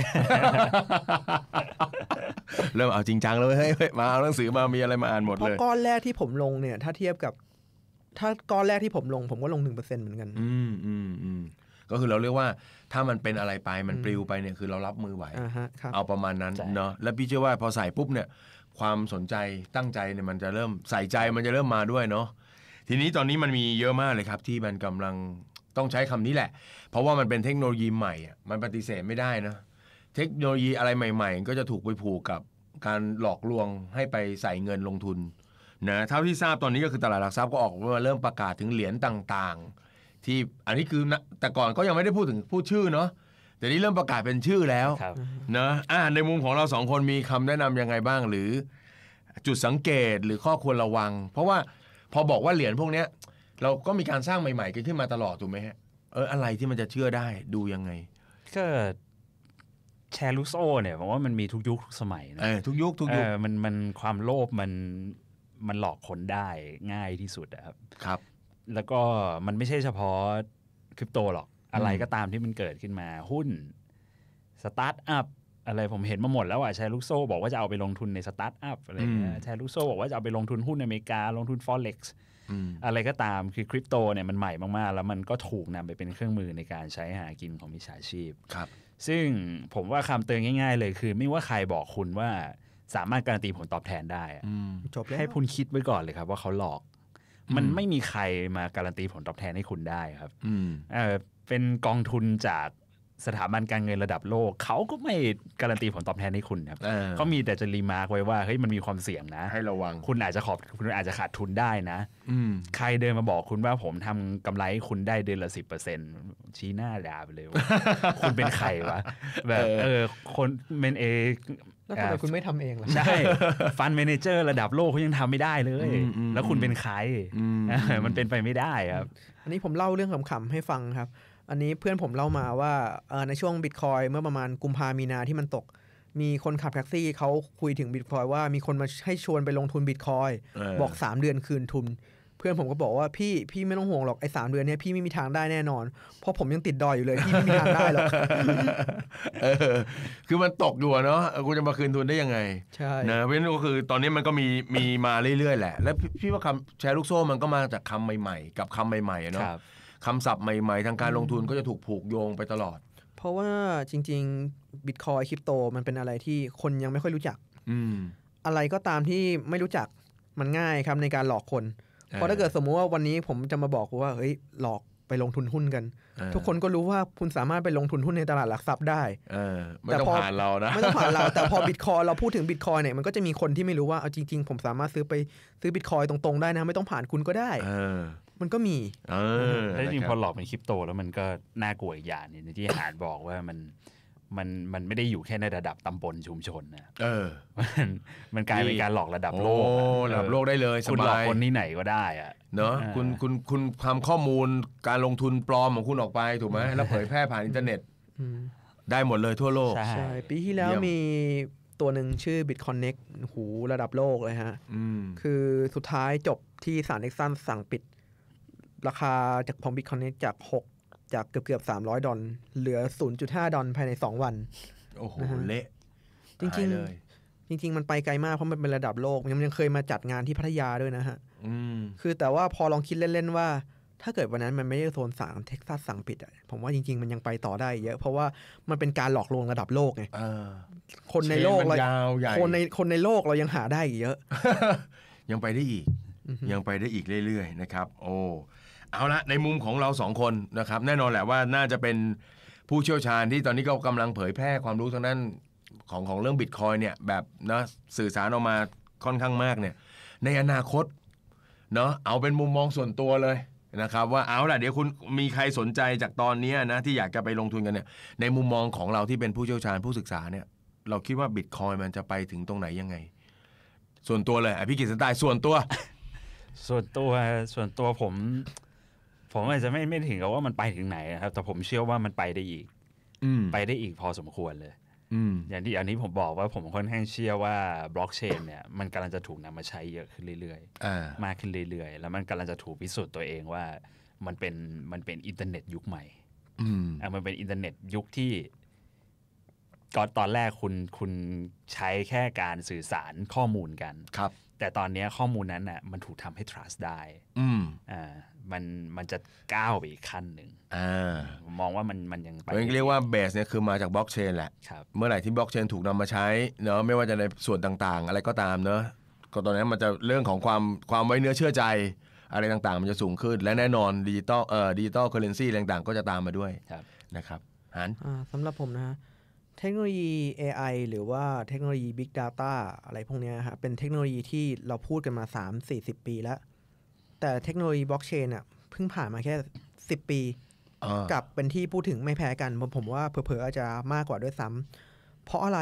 เริ่มเอาจริงจังเลยเฮ้ยมาเอาหนังสือมามีอะไรมาอ่านหมดเลย ก้อนแรกที่ผมลงเนี่ย ถ้าเทียบกับ ถ้าก้อนแรกที่ผมลง ผมก็ลงหนึ่งเปอร์เซ็นเหมือนกัน อืมอืมอืมก็คือเราเรียกว่าถ้ามันเป็นอะไรไปมันปลิวไปเนี่ยคือเรารับมือไหวเอาประมาณนั้นเนาะแล้วพี่เชื่อว่าพอใส่ปุ๊บเนี่ยความสนใจตั้งใจเนี่ยมันจะเริ่มใส่ใจมันจะเริ่มมาด้วยเนาะทีนี้ตอนนี้มันมีเยอะมากเลยครับ ที่มันกำลังต้องใช้คำนี้แหละ เพราะว่ามันเป็นเทคโนโลยีใหม่ มันปฏิเสธไม่ได้นะ เทคโนโลยีอะไรใหม่ๆ ก็จะถูกไปผูกกับการหลอกลวงให้ไปใส่เงินลงทุนนะเท่าที่ทราบตอนนี้ก็คือตลาดหลักทรัพย์ก็ออกมาเริ่มประกาศถึงเหรียญต่างๆ ที่อันนี้คือแต่ก่อนก็ยังไม่ได้พูดถึงพูดชื่อเนาะแต่นี้เริ่มประกาศเป็นชื่อแล้วนะอ่าในมุมของเราสองคนมีคำแนะนำยังไงบ้าง หรือจุดสังเกตหรือข้อควรระวัง เพราะว่าพอบอกว่าเหรียญพวกเนี้ยเราก็มีการสร้างใหม่ๆกันขึ้นมาตลอดถูกไหมฮะเอออะไรที่มันจะเชื่อได้ดูยังไงก็แชร์ลูโซเนี่ยผมว่ามันมีทุกยุค ทุกสมัยนะเออทุกยุคทุกยุคเออมันมันความโลภมันมันหลอกคนได้ง่ายที่สุดะครับครับ แล้วก็มันไม่ใช่เฉพาะคริปโตหรอกอะไรก็ตามที่มันเกิดขึ้นมาหุ้น สตาร์ทอัพ อะไรผมเห็นมาหมดแล้วอ่ะแชร์ลูกโซ่บอกว่าจะเอาไปลงทุนในสตาร์ทอัพอะไรเงี้ยแชร์ลูกโซ่บอกว่าจะเอาไปลงทุนหุ้นอเมริกา ลงทุนฟอเร็กซ์อะไรก็ตามคือคริปโตเนี่ยมันใหม่มากๆแล้วมันก็ถูกนำไปเป็นเครื่องมือในการใช้หากินของมิจฉาชีพครับ ซึ่งผมว่าคำเตือนง่าย ๆเลยคือ ไม่ว่าใครบอกคุณว่าสามารถการันตีผลตอบแทนได้อจบให้คุณคิดไว้ก่อนเลยครับ ว่าเขาหลอก มันไม่มีใครมาการันตีผลตอบแทนให้คุณได้ครับอเเป็นกองทุนจากสถาบันการเงินระดับโลก เขาก็ไม่การันตีผลตอบแทนให้คุณครับเขามีแต่จะรีมาร์กไว้ว่าเฮ้ยมันมีความเสี่ยงนะ ให้ระวัง คุณอาจจะขอบคุณอาจจะขาดทุนได้นะใครเดินมาบอกคุณว่าผมทำกำไรให้คุณได้เดือนละสิบเปอร์เซ็นชี้หน้าด่าไปเลยคุณเป็นใครวะแบบเออ คนเมนเอแล้วทำไมคุณไม่ทำเองล่ะใช่ ฟันเมนเจอร์ระดับโลกเขายังทำไม่ได้เลยแล้วคุณเป็นใครมันเป็นไปไม่ได้ครับ อันนี้ผมเล่าเรื่องขำๆให้ฟังครับอันนี้เพื่อนผมเล่ามาว่าในช่วงบิตคอยเมื่อประมาณกุมภามีนาที่มันตก มีคนขับแท็กซี่เขาคุยถึงบิตคอยว่ามีคนมาให้ชวนไปลงทุนบิตคอยบอก 3 เดือนคืนทุนเพื่อนผมก็บอกว่าพี่พี่ไม่ต้องห่วงหรอกไอ้สามเดือนนี้พี่ไม่มีทางได้แน่นอน เพราะผมยังติดดอยอยู่เลย พี่ไม่มีทางได้หรอกคือมันตกอยู่เนาะกูจะมาคืนทุนได้ยังไงใช่นะเพราะฉะนั้นก็คือตอนนี้มันก็มีมีมาเรื่อยๆแหละ แล้วพี่ว่าคำแชร์ลูกโซ่มันก็มาจากคำใหม่ๆกับคำใหม่ๆเนาะคำศัพท์ใหม่ๆทางการลงทุนก็จะถูกผูกโยงไปตลอด เพราะว่าจริงๆบิตคอยคริปโตมันเป็นอะไรที่คนยังไม่ค่อยรู้จัก อืมอะไรก็ตามที่ไม่รู้จักมันง่ายครับในการหลอกคนเพราะถ้าเกิดสมมุติว่าวันนี้ผมจะมาบอกว่าเฮ้ยหลอกไปลงทุนหุ้นกัน ทุกคนก็รู้ว่าคุณสามารถไปลงทุนหุ้นในตลาดหลักทรัพย์ได้ไม่ต้องผ่านเรานะไม่ต้องผ่านเราแต่พอบิตคอยเราพูดถึงบิตคอยเนี่ยมันก็จะมีคนที่ไม่รู้ว่าเอาจริง ๆ ผมสามารถซื้อไปซื้อบิตคอยตรงๆได้นะไม่ต้องผ่านคุณก็ได้มันก็มีแล้วจริงพอหลอกเป็นคริปโต แล้วมันก็น่ากลัวอีกอย่างนึงที่หานบอกว่ามัน มัน มันไม่ได้อยู่แค่ในระดับตำบลชุมชนนะ เออ มันมันกลายเป็นการหลอกระดับโลกระดับโลกได้เลยคุณหลอกคนที่ไหนก็ได้อะ เนาะคุณ คุณ คุณทำข้อมูลการลงทุนปลอมของคุณออกไปถูกไหมแล้วเผยแพร่ผ่านอินเทอร์เน็ตได้หมดเลยทั่วโลก ใช่ ปีที่แล้วมีตัวหนึ่งชื่อ BitConnect หูระดับโลกเลยฮะคือสุดท้ายจบที่สารเอกซันสั่งปิดราคาจากพอิ b คอนน i n จาก 6 จากเกือบเกือบสามร้อยดอลเหลือ 0.5 ดอลภายใน 2 วัน โอ้โห เละจริงจริงๆ มันไปไกลมาก เพราะมันเป็นระดับโลกมันยังเคยมาจัดงานที่พัทยาด้วยนะฮะคือแต่ว่าพอลองคิดเล่นๆว่า ถ้าเกิดวันนั้นมันไม่ได้โซนสั่งเท็กซัสสั่งปิดอ่ะผมว่าจริงๆ มันยังไปต่อได้เยอะ เพราะว่ามันเป็นการหลอกลวงระดับโลกไงคนในโลกเราคนในคนในโลกเรายังหาได้อีกเยอะยังไปได้อีกยังไปได้อีกเรื่อยๆนะครับ โอ้เอาละในมุมของเราสองคนนะครับ แน่นอนแหละว่าน่าจะเป็นผู้เชี่ยวชาญที่ตอนนี้ก็กำลังเผยแพร่ความรู้ทางนั้นของของเรื่องบิตคอยเนี่ย แบบนะสื่อสารออกมาค่อนข้างมากเนี่ย ในอนาคตเนาะเอาเป็นมุมมองส่วนตัวเลยนะครับ ว่าเอาล่ะเดี๋ยวคุณมีใครสนใจจากตอนนี้นะที่อยากจะไปลงทุนกันเนี่ย ในมุมมองของเราที่เป็นผู้เชี่ยวชาญผู้ศึกษาเนี่ย เราคิดว่าบิตคอยมันจะไปถึงตรงไหนยังไง ส่วนตัวเลยพี่กิตสันตายส่วนตัว ส่วนตัวส่วนตัวผมผมอาจจะไม่ไม่ถึงกับว่ามันไปถึงไหนนะครับ แต่ผมเชื่อว่ามันไปได้อีกอไปได้อีกพอสมควรเลยอย่างที่อันนี้ผมบอกว่าผมค่อนข้างเชื่อว่าบล็อกเชนเนี่ย มันกำลังจะถูกนำมาใช้เยอะขึ้นเรื่อยๆมากขึ้นเรื่อยๆ แล้ว มันกำลังจะถูกพิสูจน์ตัวเองว่า มันเป็นมันเป็นอินเทอร์เน็ตยุคใหม่อ่ามันเป็นอินเทอร์เน็ตยุคที่ก่อนตอนแรกคุณคุณใช้แค่การสื่อสารข้อมูลกัน ครับ แต่ตอนนี้ข้อมูลนั้นอ่ะมันถูกทำให้ trust ได้อืมอ่ามันมันจะก้าวไปอีกขั้นหนึ่งมองว่ามันมันยังไปมเรียกว่าเบสเนี่ยคือมาจากบล็อกเชนแหละเมื่อไหร่ที่บล็อกเชนถูกนำมาใช้ เนาะไม่ว่าจะในส่วนต่างๆ อะไรก็ตามเนาะก็ตอนนี้มันจะเรื่องของความความไว้เนื้อเชื่อใจ อะไรต่างๆ มันจะสูงขึ้นและแน่นอนดิจิตอลเอ่อดิจิตอลเคอร์เรนซีต่าง ๆ ก็จะตามมาด้วยนะครับฮันสำหรับผมนะฮะเทคโนโลยี AI หรือว่าเทคโนโลยี Big Data อะไรพวกนี้ฮะเป็นเทคโนโลยีที่เราพูดกันมา3 4 0 ปีแล้วแต่เทคโนโลยีบล็อกเชนอ่ะเพิ่งผ่านมาแค่สิบปีกับเป็นที่พูดถึงไม่แพ้กันผมว่าเผลอๆอาจจะมากกว่าด้วยซ้ำเพราะอะไร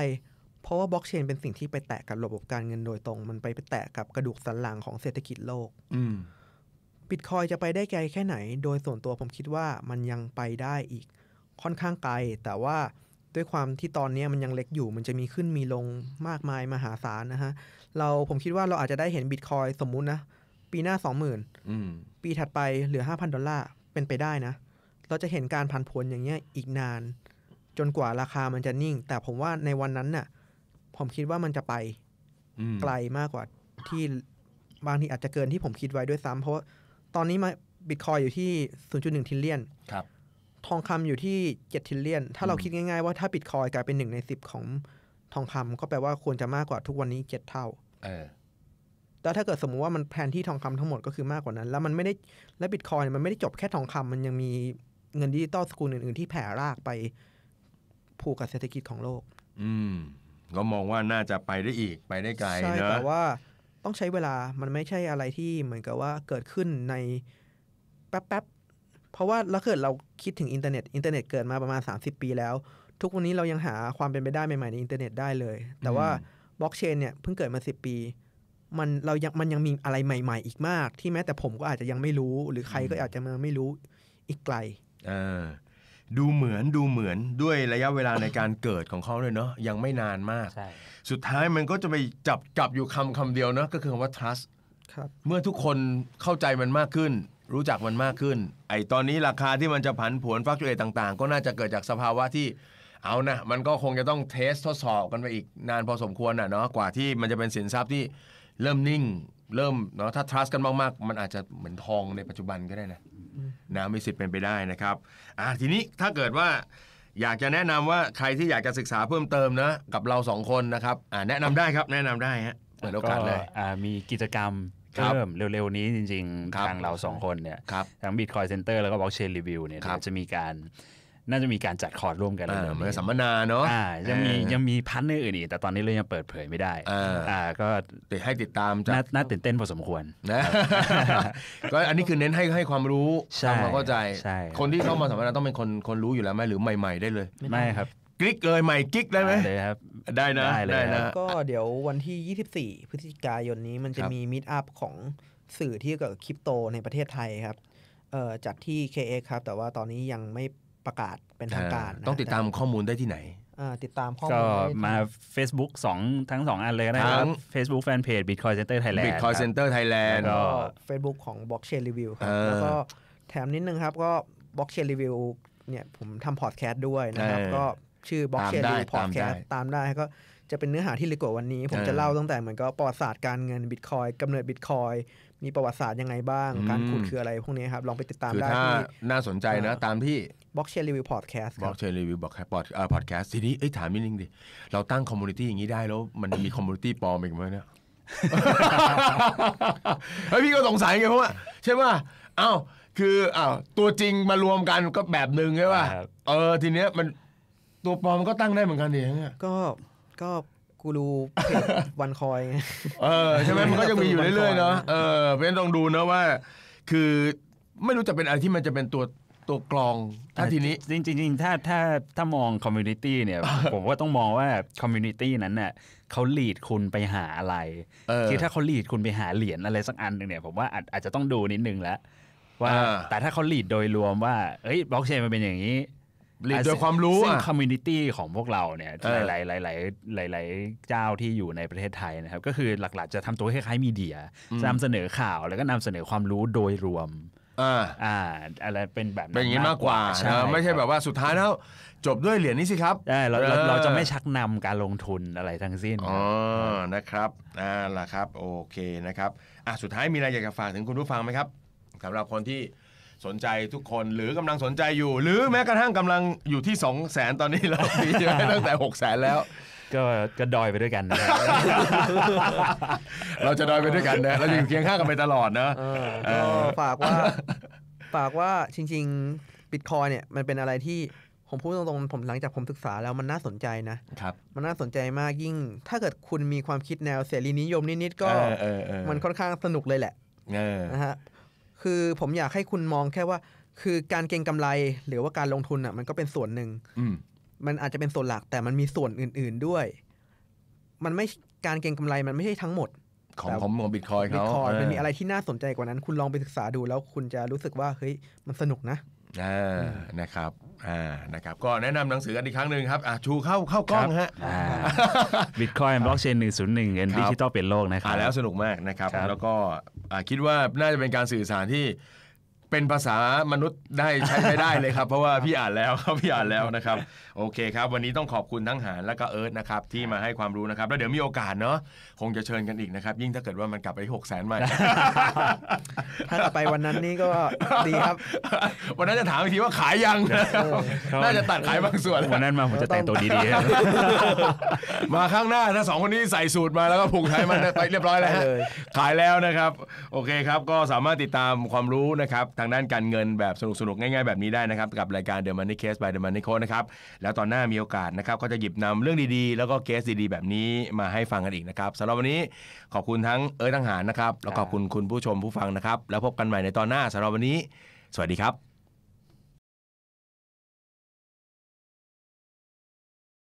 เพราะว่าบล็อกเชนเป็นสิ่งที่ไปแตะกับระบบการเงินโดยตรง มันไปไปแตะกับกระดูกสันหลังของเศรษฐกิจโลก อืบิตคอยจะไปได้ไกลแค่ไหน โดยส่วนตัวผมคิดว่ามันยังไปได้อีกค่อนข้างไกล แต่ว่าด้วยความที่ตอนนี้มันยังเล็กอยู่ มันจะมีขึ้นมีลงมากมายมหาศาลนะฮะเราผมคิดว่าเราอาจจะได้เห็นบิตคอยสมมุตินะปีหน้าสองหมื่นปีถัดไปเหลือห้าพันดอลลาร์ เป็นไปได้นะเราจะเห็นการผันผวนอย่างเงี้ยอีกนาน จนกว่าราคามันจะนิ่ง แต่ผมว่าในวันนั้นน่ะผมคิดว่ามันจะไปไกลมากกว่าที่บางทีอาจจะเกินที่ผมคิดไว้ด้วยซ้ำเพราะตอนนี้มาบิตคอยอยู่ที่ศูนนจุดหึ่งทิลเลียน ครับ ทองคำอยู่ที่เจ็ดทิลเลียน ถ้าเราคิดง่ายๆว่าถ้าบิตคอยกลายเป็นหนึ่งในสิบของทองคำ ก็แปลว่าควรจะมากกว่าทุกวันนี้เจ็ดเท่าเแล้วถ้าเกิดสมมติว่ามันแทนที่ทองคำทั้งหมดก็คือมากกว่านั้น แล้วมันไม่ได้และบิตคอยมันไม่ได้จบแค่ทองคำมันยังมีเงินดิจิตอลสกุลอื่น ๆที่แผ่รากไป ผูกกับเศรษฐกิจของโลก อืม ก็มองว่าน่าจะไปได้อีกไปได้ไกลเนอะใช่แต่ว่าต้องใช้เวลามันไม่ใช่อะไรที่เหมือนกับว่าเกิดขึ้นในแป๊บๆ เพราะว่าเราเกิดเราคิดถึงอินเทอร์เน็ต อินเทอร์เน็ตเกิดมาประมาณ 30 ปีแล้ว ทุกวันนี้เรายังหาความเป็นไปได้ใหม่ๆในอินเทอร์เน็ตได้เลยแต่ว่าบล็อกเชนเนี่ยเพิ่งเกิดมา10ปีมันเรายังมันยังมีอะไรใหม่ ๆ อีกมากที่แม้แต่ผมก็อาจจะยังไม่รู้ หรือใครก็อาจจะมาไม่รู้อีกไกลอดูเหมือนดูเหมือนด้วยระยะเวลาในการเกิดของเขาเลยเนาะยังไม่นานมาก สุดท้ายมันก็จะไปจับจับอยู่คำคำเดียวเนาะก็คือคำว่า trust เมื่อทุกคนเข้าใจมันมากขึ้น รู้จักมันมากขึ้น ไอตอนนี้ราคาที่มันจะผันผวนฟักตัวเอต่างๆ ก็น่าจะเกิดจากสภาวะที่ เอานะมันก็คงจะต้องเทสทดสอบกันไปอีกนานพอสมควรนะเนาะกว่าที่มันจะเป็นสินทรัพย์ที่เริ่มนิ่ง เริ่มเนาะถ้า trust กันมากๆ มันอาจจะเหมือนทองในปัจจุบันก็ได้นะนะมีสิทธิ์เป็นไปได้นะครับ อ่าทีนี้ถ้าเกิดว่า อยากจะแนะนำว่าใครที่อยากจะศึกษาเพิ่มเติมนะ กับเราสองคนนะครับ อ่าแนะนำได้ครับ แนะนำได้ฮะเปิดโอกาสเลยอ่า มีกิจกรรมเพิ่มเร็ว ๆนี้จริงๆ ทางเราสองคนเนี่ยทงบง Bitcoin Center แล้วก็ Blockchain Review เนี่ยจะมีการน่าจะมีการจัดคอร์ดร่วมกันแล้วมาสัมมนาเนาะยังมียังมีพันเน์อื่นอีกแต่ตอนนี้เรายังเปิดเผยไม่ได้ อ่า ก็ติดให้ติดตามจากน่าตื่นเต้นพอสมควรนะ ก็อันนี้คือเน้นให้ให้ความรู้ทำความเข้าใจ คนที่เข้ามาสัมมนาต้องเป็นคนคนรู้อยู่แล้วไหมหรือใหม่ ๆได้เลย ไม่ครับกลิกเลยใหม่กลิกได้ไหมได้ครับ ได้นะได้นะก็เดี๋ยววันที่ 24 พฤศจิกายนนี้มันจะมีมิตอัพของสื่อที่เกี่ยวกับคริปโตในประเทศไทยครับจัดที่ KX ครับ แต่ว่าตอนนี้ยังไม่ประกาศเป็นทางการ ต้องติดตามข้อมูลได้ที่ไหน ติดตามข้อมูลก็มา Facebook 2 ทั้ง 2 อันเลยนะครับ Facebook Fanpage Bitcoin Center Thailand Bitcoin Center Thailand แล้วก็ Facebook ของ Blockchain Review ครับแล้วก็แถมนิดนึงครับก็ Blockchain Review เนี่ยผมทำพอดแคสต์ด้วยนะครับ ก็ชื่อ Blockchain Review Podcast ตามได้ก็จะเป็นเนื้อหาที่ลึกกว่าวันนี้ ผมจะเล่าตั้งแต่เหมือนก็ประวัติศาสตร์การเงินบิตคอยกำเนิดบิตคอยมีประวัติศาสตร์ยังไงบ้าง การขุดคืออะไรพวกนี้ครับลองไปติดตามได้ที่น่าสนใจนะตามที่บล็อกเชนรีวิวพอดแคสต์บล็อกเชนรีวิวบล็อกแคสต์พอดแคสต์ทีนี้เอ้ยถามนิดนึงดิเราตั้งคอมมูนิตี้อย่างนี้ได้แล้วมันมีคอมมูนิตี้ปลอมอีกไหมเนี่ยไอพี่ก็สงสัยไงเพราะว่าใช่ป่ะเอ้าคืออ้าวตัวจริงมารวมกันก็แบบหนึ่งใช่ป่ะเออทีเนี้ยมันตัวปลอมก็ตั้งได้เหมือนกันเองก็ก็กูรูเวันคอยเออใช่ไหมมันก็ยังมีอยู่เรื่อยๆเนาะเออเพราะฉะนั้นองดูนะว่า คือไม่รู้จะเป็นอะไรที่มันจะเป็นตัวตัวกลอง ถ้าทีนี้จริงๆ ถ้าถ้าถ้ามองคอมมูนิตี้เนี่ย ผมว่าต้องมองว่าคอมมูนิตี้นั้นเนี่ยเขาหลีดคุณไปหาอะไรคือถ้าเขาหลีดคุณไปหาเหรียญอะไรสักอันหนึ่งเนี่ยผมว่าอาจจะต้องดูนิดนึงแล้ว ว่าแต่ถ้าเขาหลีดโดยรวมว่าเฮ้ยบล็อกเชนมันเป็นอย่างนี้หลีดโดยความรู้ซึ่งคอมมูนิตี้ของพวกเราเนี่ยหลายหลายหลายหลายๆเจ้าที่อยู่ในประเทศไทยนะครับก็คือหลักๆจะทำตัวคล้ายๆมีเดียนำเสนอข่าวแล้วก็นำเสนอความรู้โดยรวมอ่าอ่าอะไรเป็นแบบเป็นอย่างนี้มากกว่าใช่ไม่ใช่แบบว่าสุดท้ายแล้วจบด้วยเหรียญนี้สิครับใช่เราเราจะไม่ชักนำการลงทุนอะไรทั้งสิ้นอ๋อนะครับอ่าล่ะครับโอเคนะครับอ่ะสุดท้ายมีอะไรอยากจะฝากถึงคุณผู้ฟังไหมครับสำหรับคนที่สนใจทุกคนหรือกำลังสนใจอยู่ หรือแม้กระทั่งกำลังอยู่ที่สองแสนตอนนี้เราปีตั้งแต่หกแสนแล้วก็ก็ดอยไปด้วยกันนะ เราจะดอยไปด้วยกันนะเราอยู่เคียงข้างกันไปตลอดเนะฝากว่าฝากว่า จริงๆบิตคอยเนี่ย มันเป็นอะไรที่ผมพูดตรงๆผมหลังจากผมศึกษาแล้วมันน่าสนใจนะครับ มันน่าสนใจมากยิ่ง ถ้าเกิดคุณมีความคิดแนวเสรีนิยมนิดๆ ก็มันค่อนข้างสนุกเลยแหละนะฮะคือผมอยากให้คุณมองแค่ว่า คือการเก็งกำไรหรือว่าการลงทุนอ่ะ มันก็เป็นส่วนหนึ่งมันอาจจะเป็นส่วนหลักแต่มันมีส่วนอื่นๆด้วย มันไม่การเก็งกำไรมันไม่ใช่ทั้งหมด ของของมองบิตคอยเขาบิตคอยมันมีอะไรที่น่าสนใจกว่านั้น คุณลองไปศึกษาดูแล้วคุณจะรู้สึกว่าเฮ้ยมันสนุกนะ นะครับอ่านะครับ ก็แนะนำหนังสือกันอีกครั้งหนึ่งครับ อ่าชูเข้าเข้ากล้องฮะบิตคอยน์บล็อกเชนหนึ่งศูนย์หนึ่งเงินดิจิตอลเปลี่ยนโลกนะครับแล้วสนุกมากนะครับ แล้วก็คิดว่าน่าจะเป็นการสื่อสารที่เป็นภาษามนุษย์ได้ใช้ได้เลยครับ เพราะว่าพี่อ่านแล้วครับพี่อ่านแล้วนะครับโอเคครับวันนี้ต้องขอบคุณทั้งหารและก็เอิร์ธนะครับที่มาให้ความรู้นะครับ แล้วเดี๋ยวมีโอกาสเนาะคงจะเชิญกันอีกนะครับยิ่งถ้าเกิดว่ามันกลับไปหกแสนใหม่ถ้าไปวันนั้นนี่ก็ดีครับวันนั้นจะถามทีว่าขายยังน่าจะตัดขายบางส่วนวันนั้นมาผมจะแต่งตัวดีๆมาข้างหน้าถ้าสองคนนี้ใส่สูตรมาแล้วก็ผูกไทยมันไปเรียบร้อยแล้วขายแล้วนะครับ โอเคครับ ก็สามารถติดตามความรู้นะครับทางด้านการเงินแบบสนุกๆง่าย ๆ แบบนี้ได้นะครับ กับรายการ The Money Case by The Money c o ค้ดนะครับแล้วตอนหน้ามีโอกาสนะครับก็จะหยิบนำเรื่องดีๆ แล้วก็เกสดีๆ แบบนี้มาให้ฟังกันอีกนะครับสำหรับวันนี้ขอบคุณทั้งเอิร์ธทั้งหานนะครับแล้วขอบคุณคุณผู้ชมผู้ฟังนะครับ แล้วพบกันใหม่ในตอนหน้าสำหรับวันนี้ สวัสดีครับ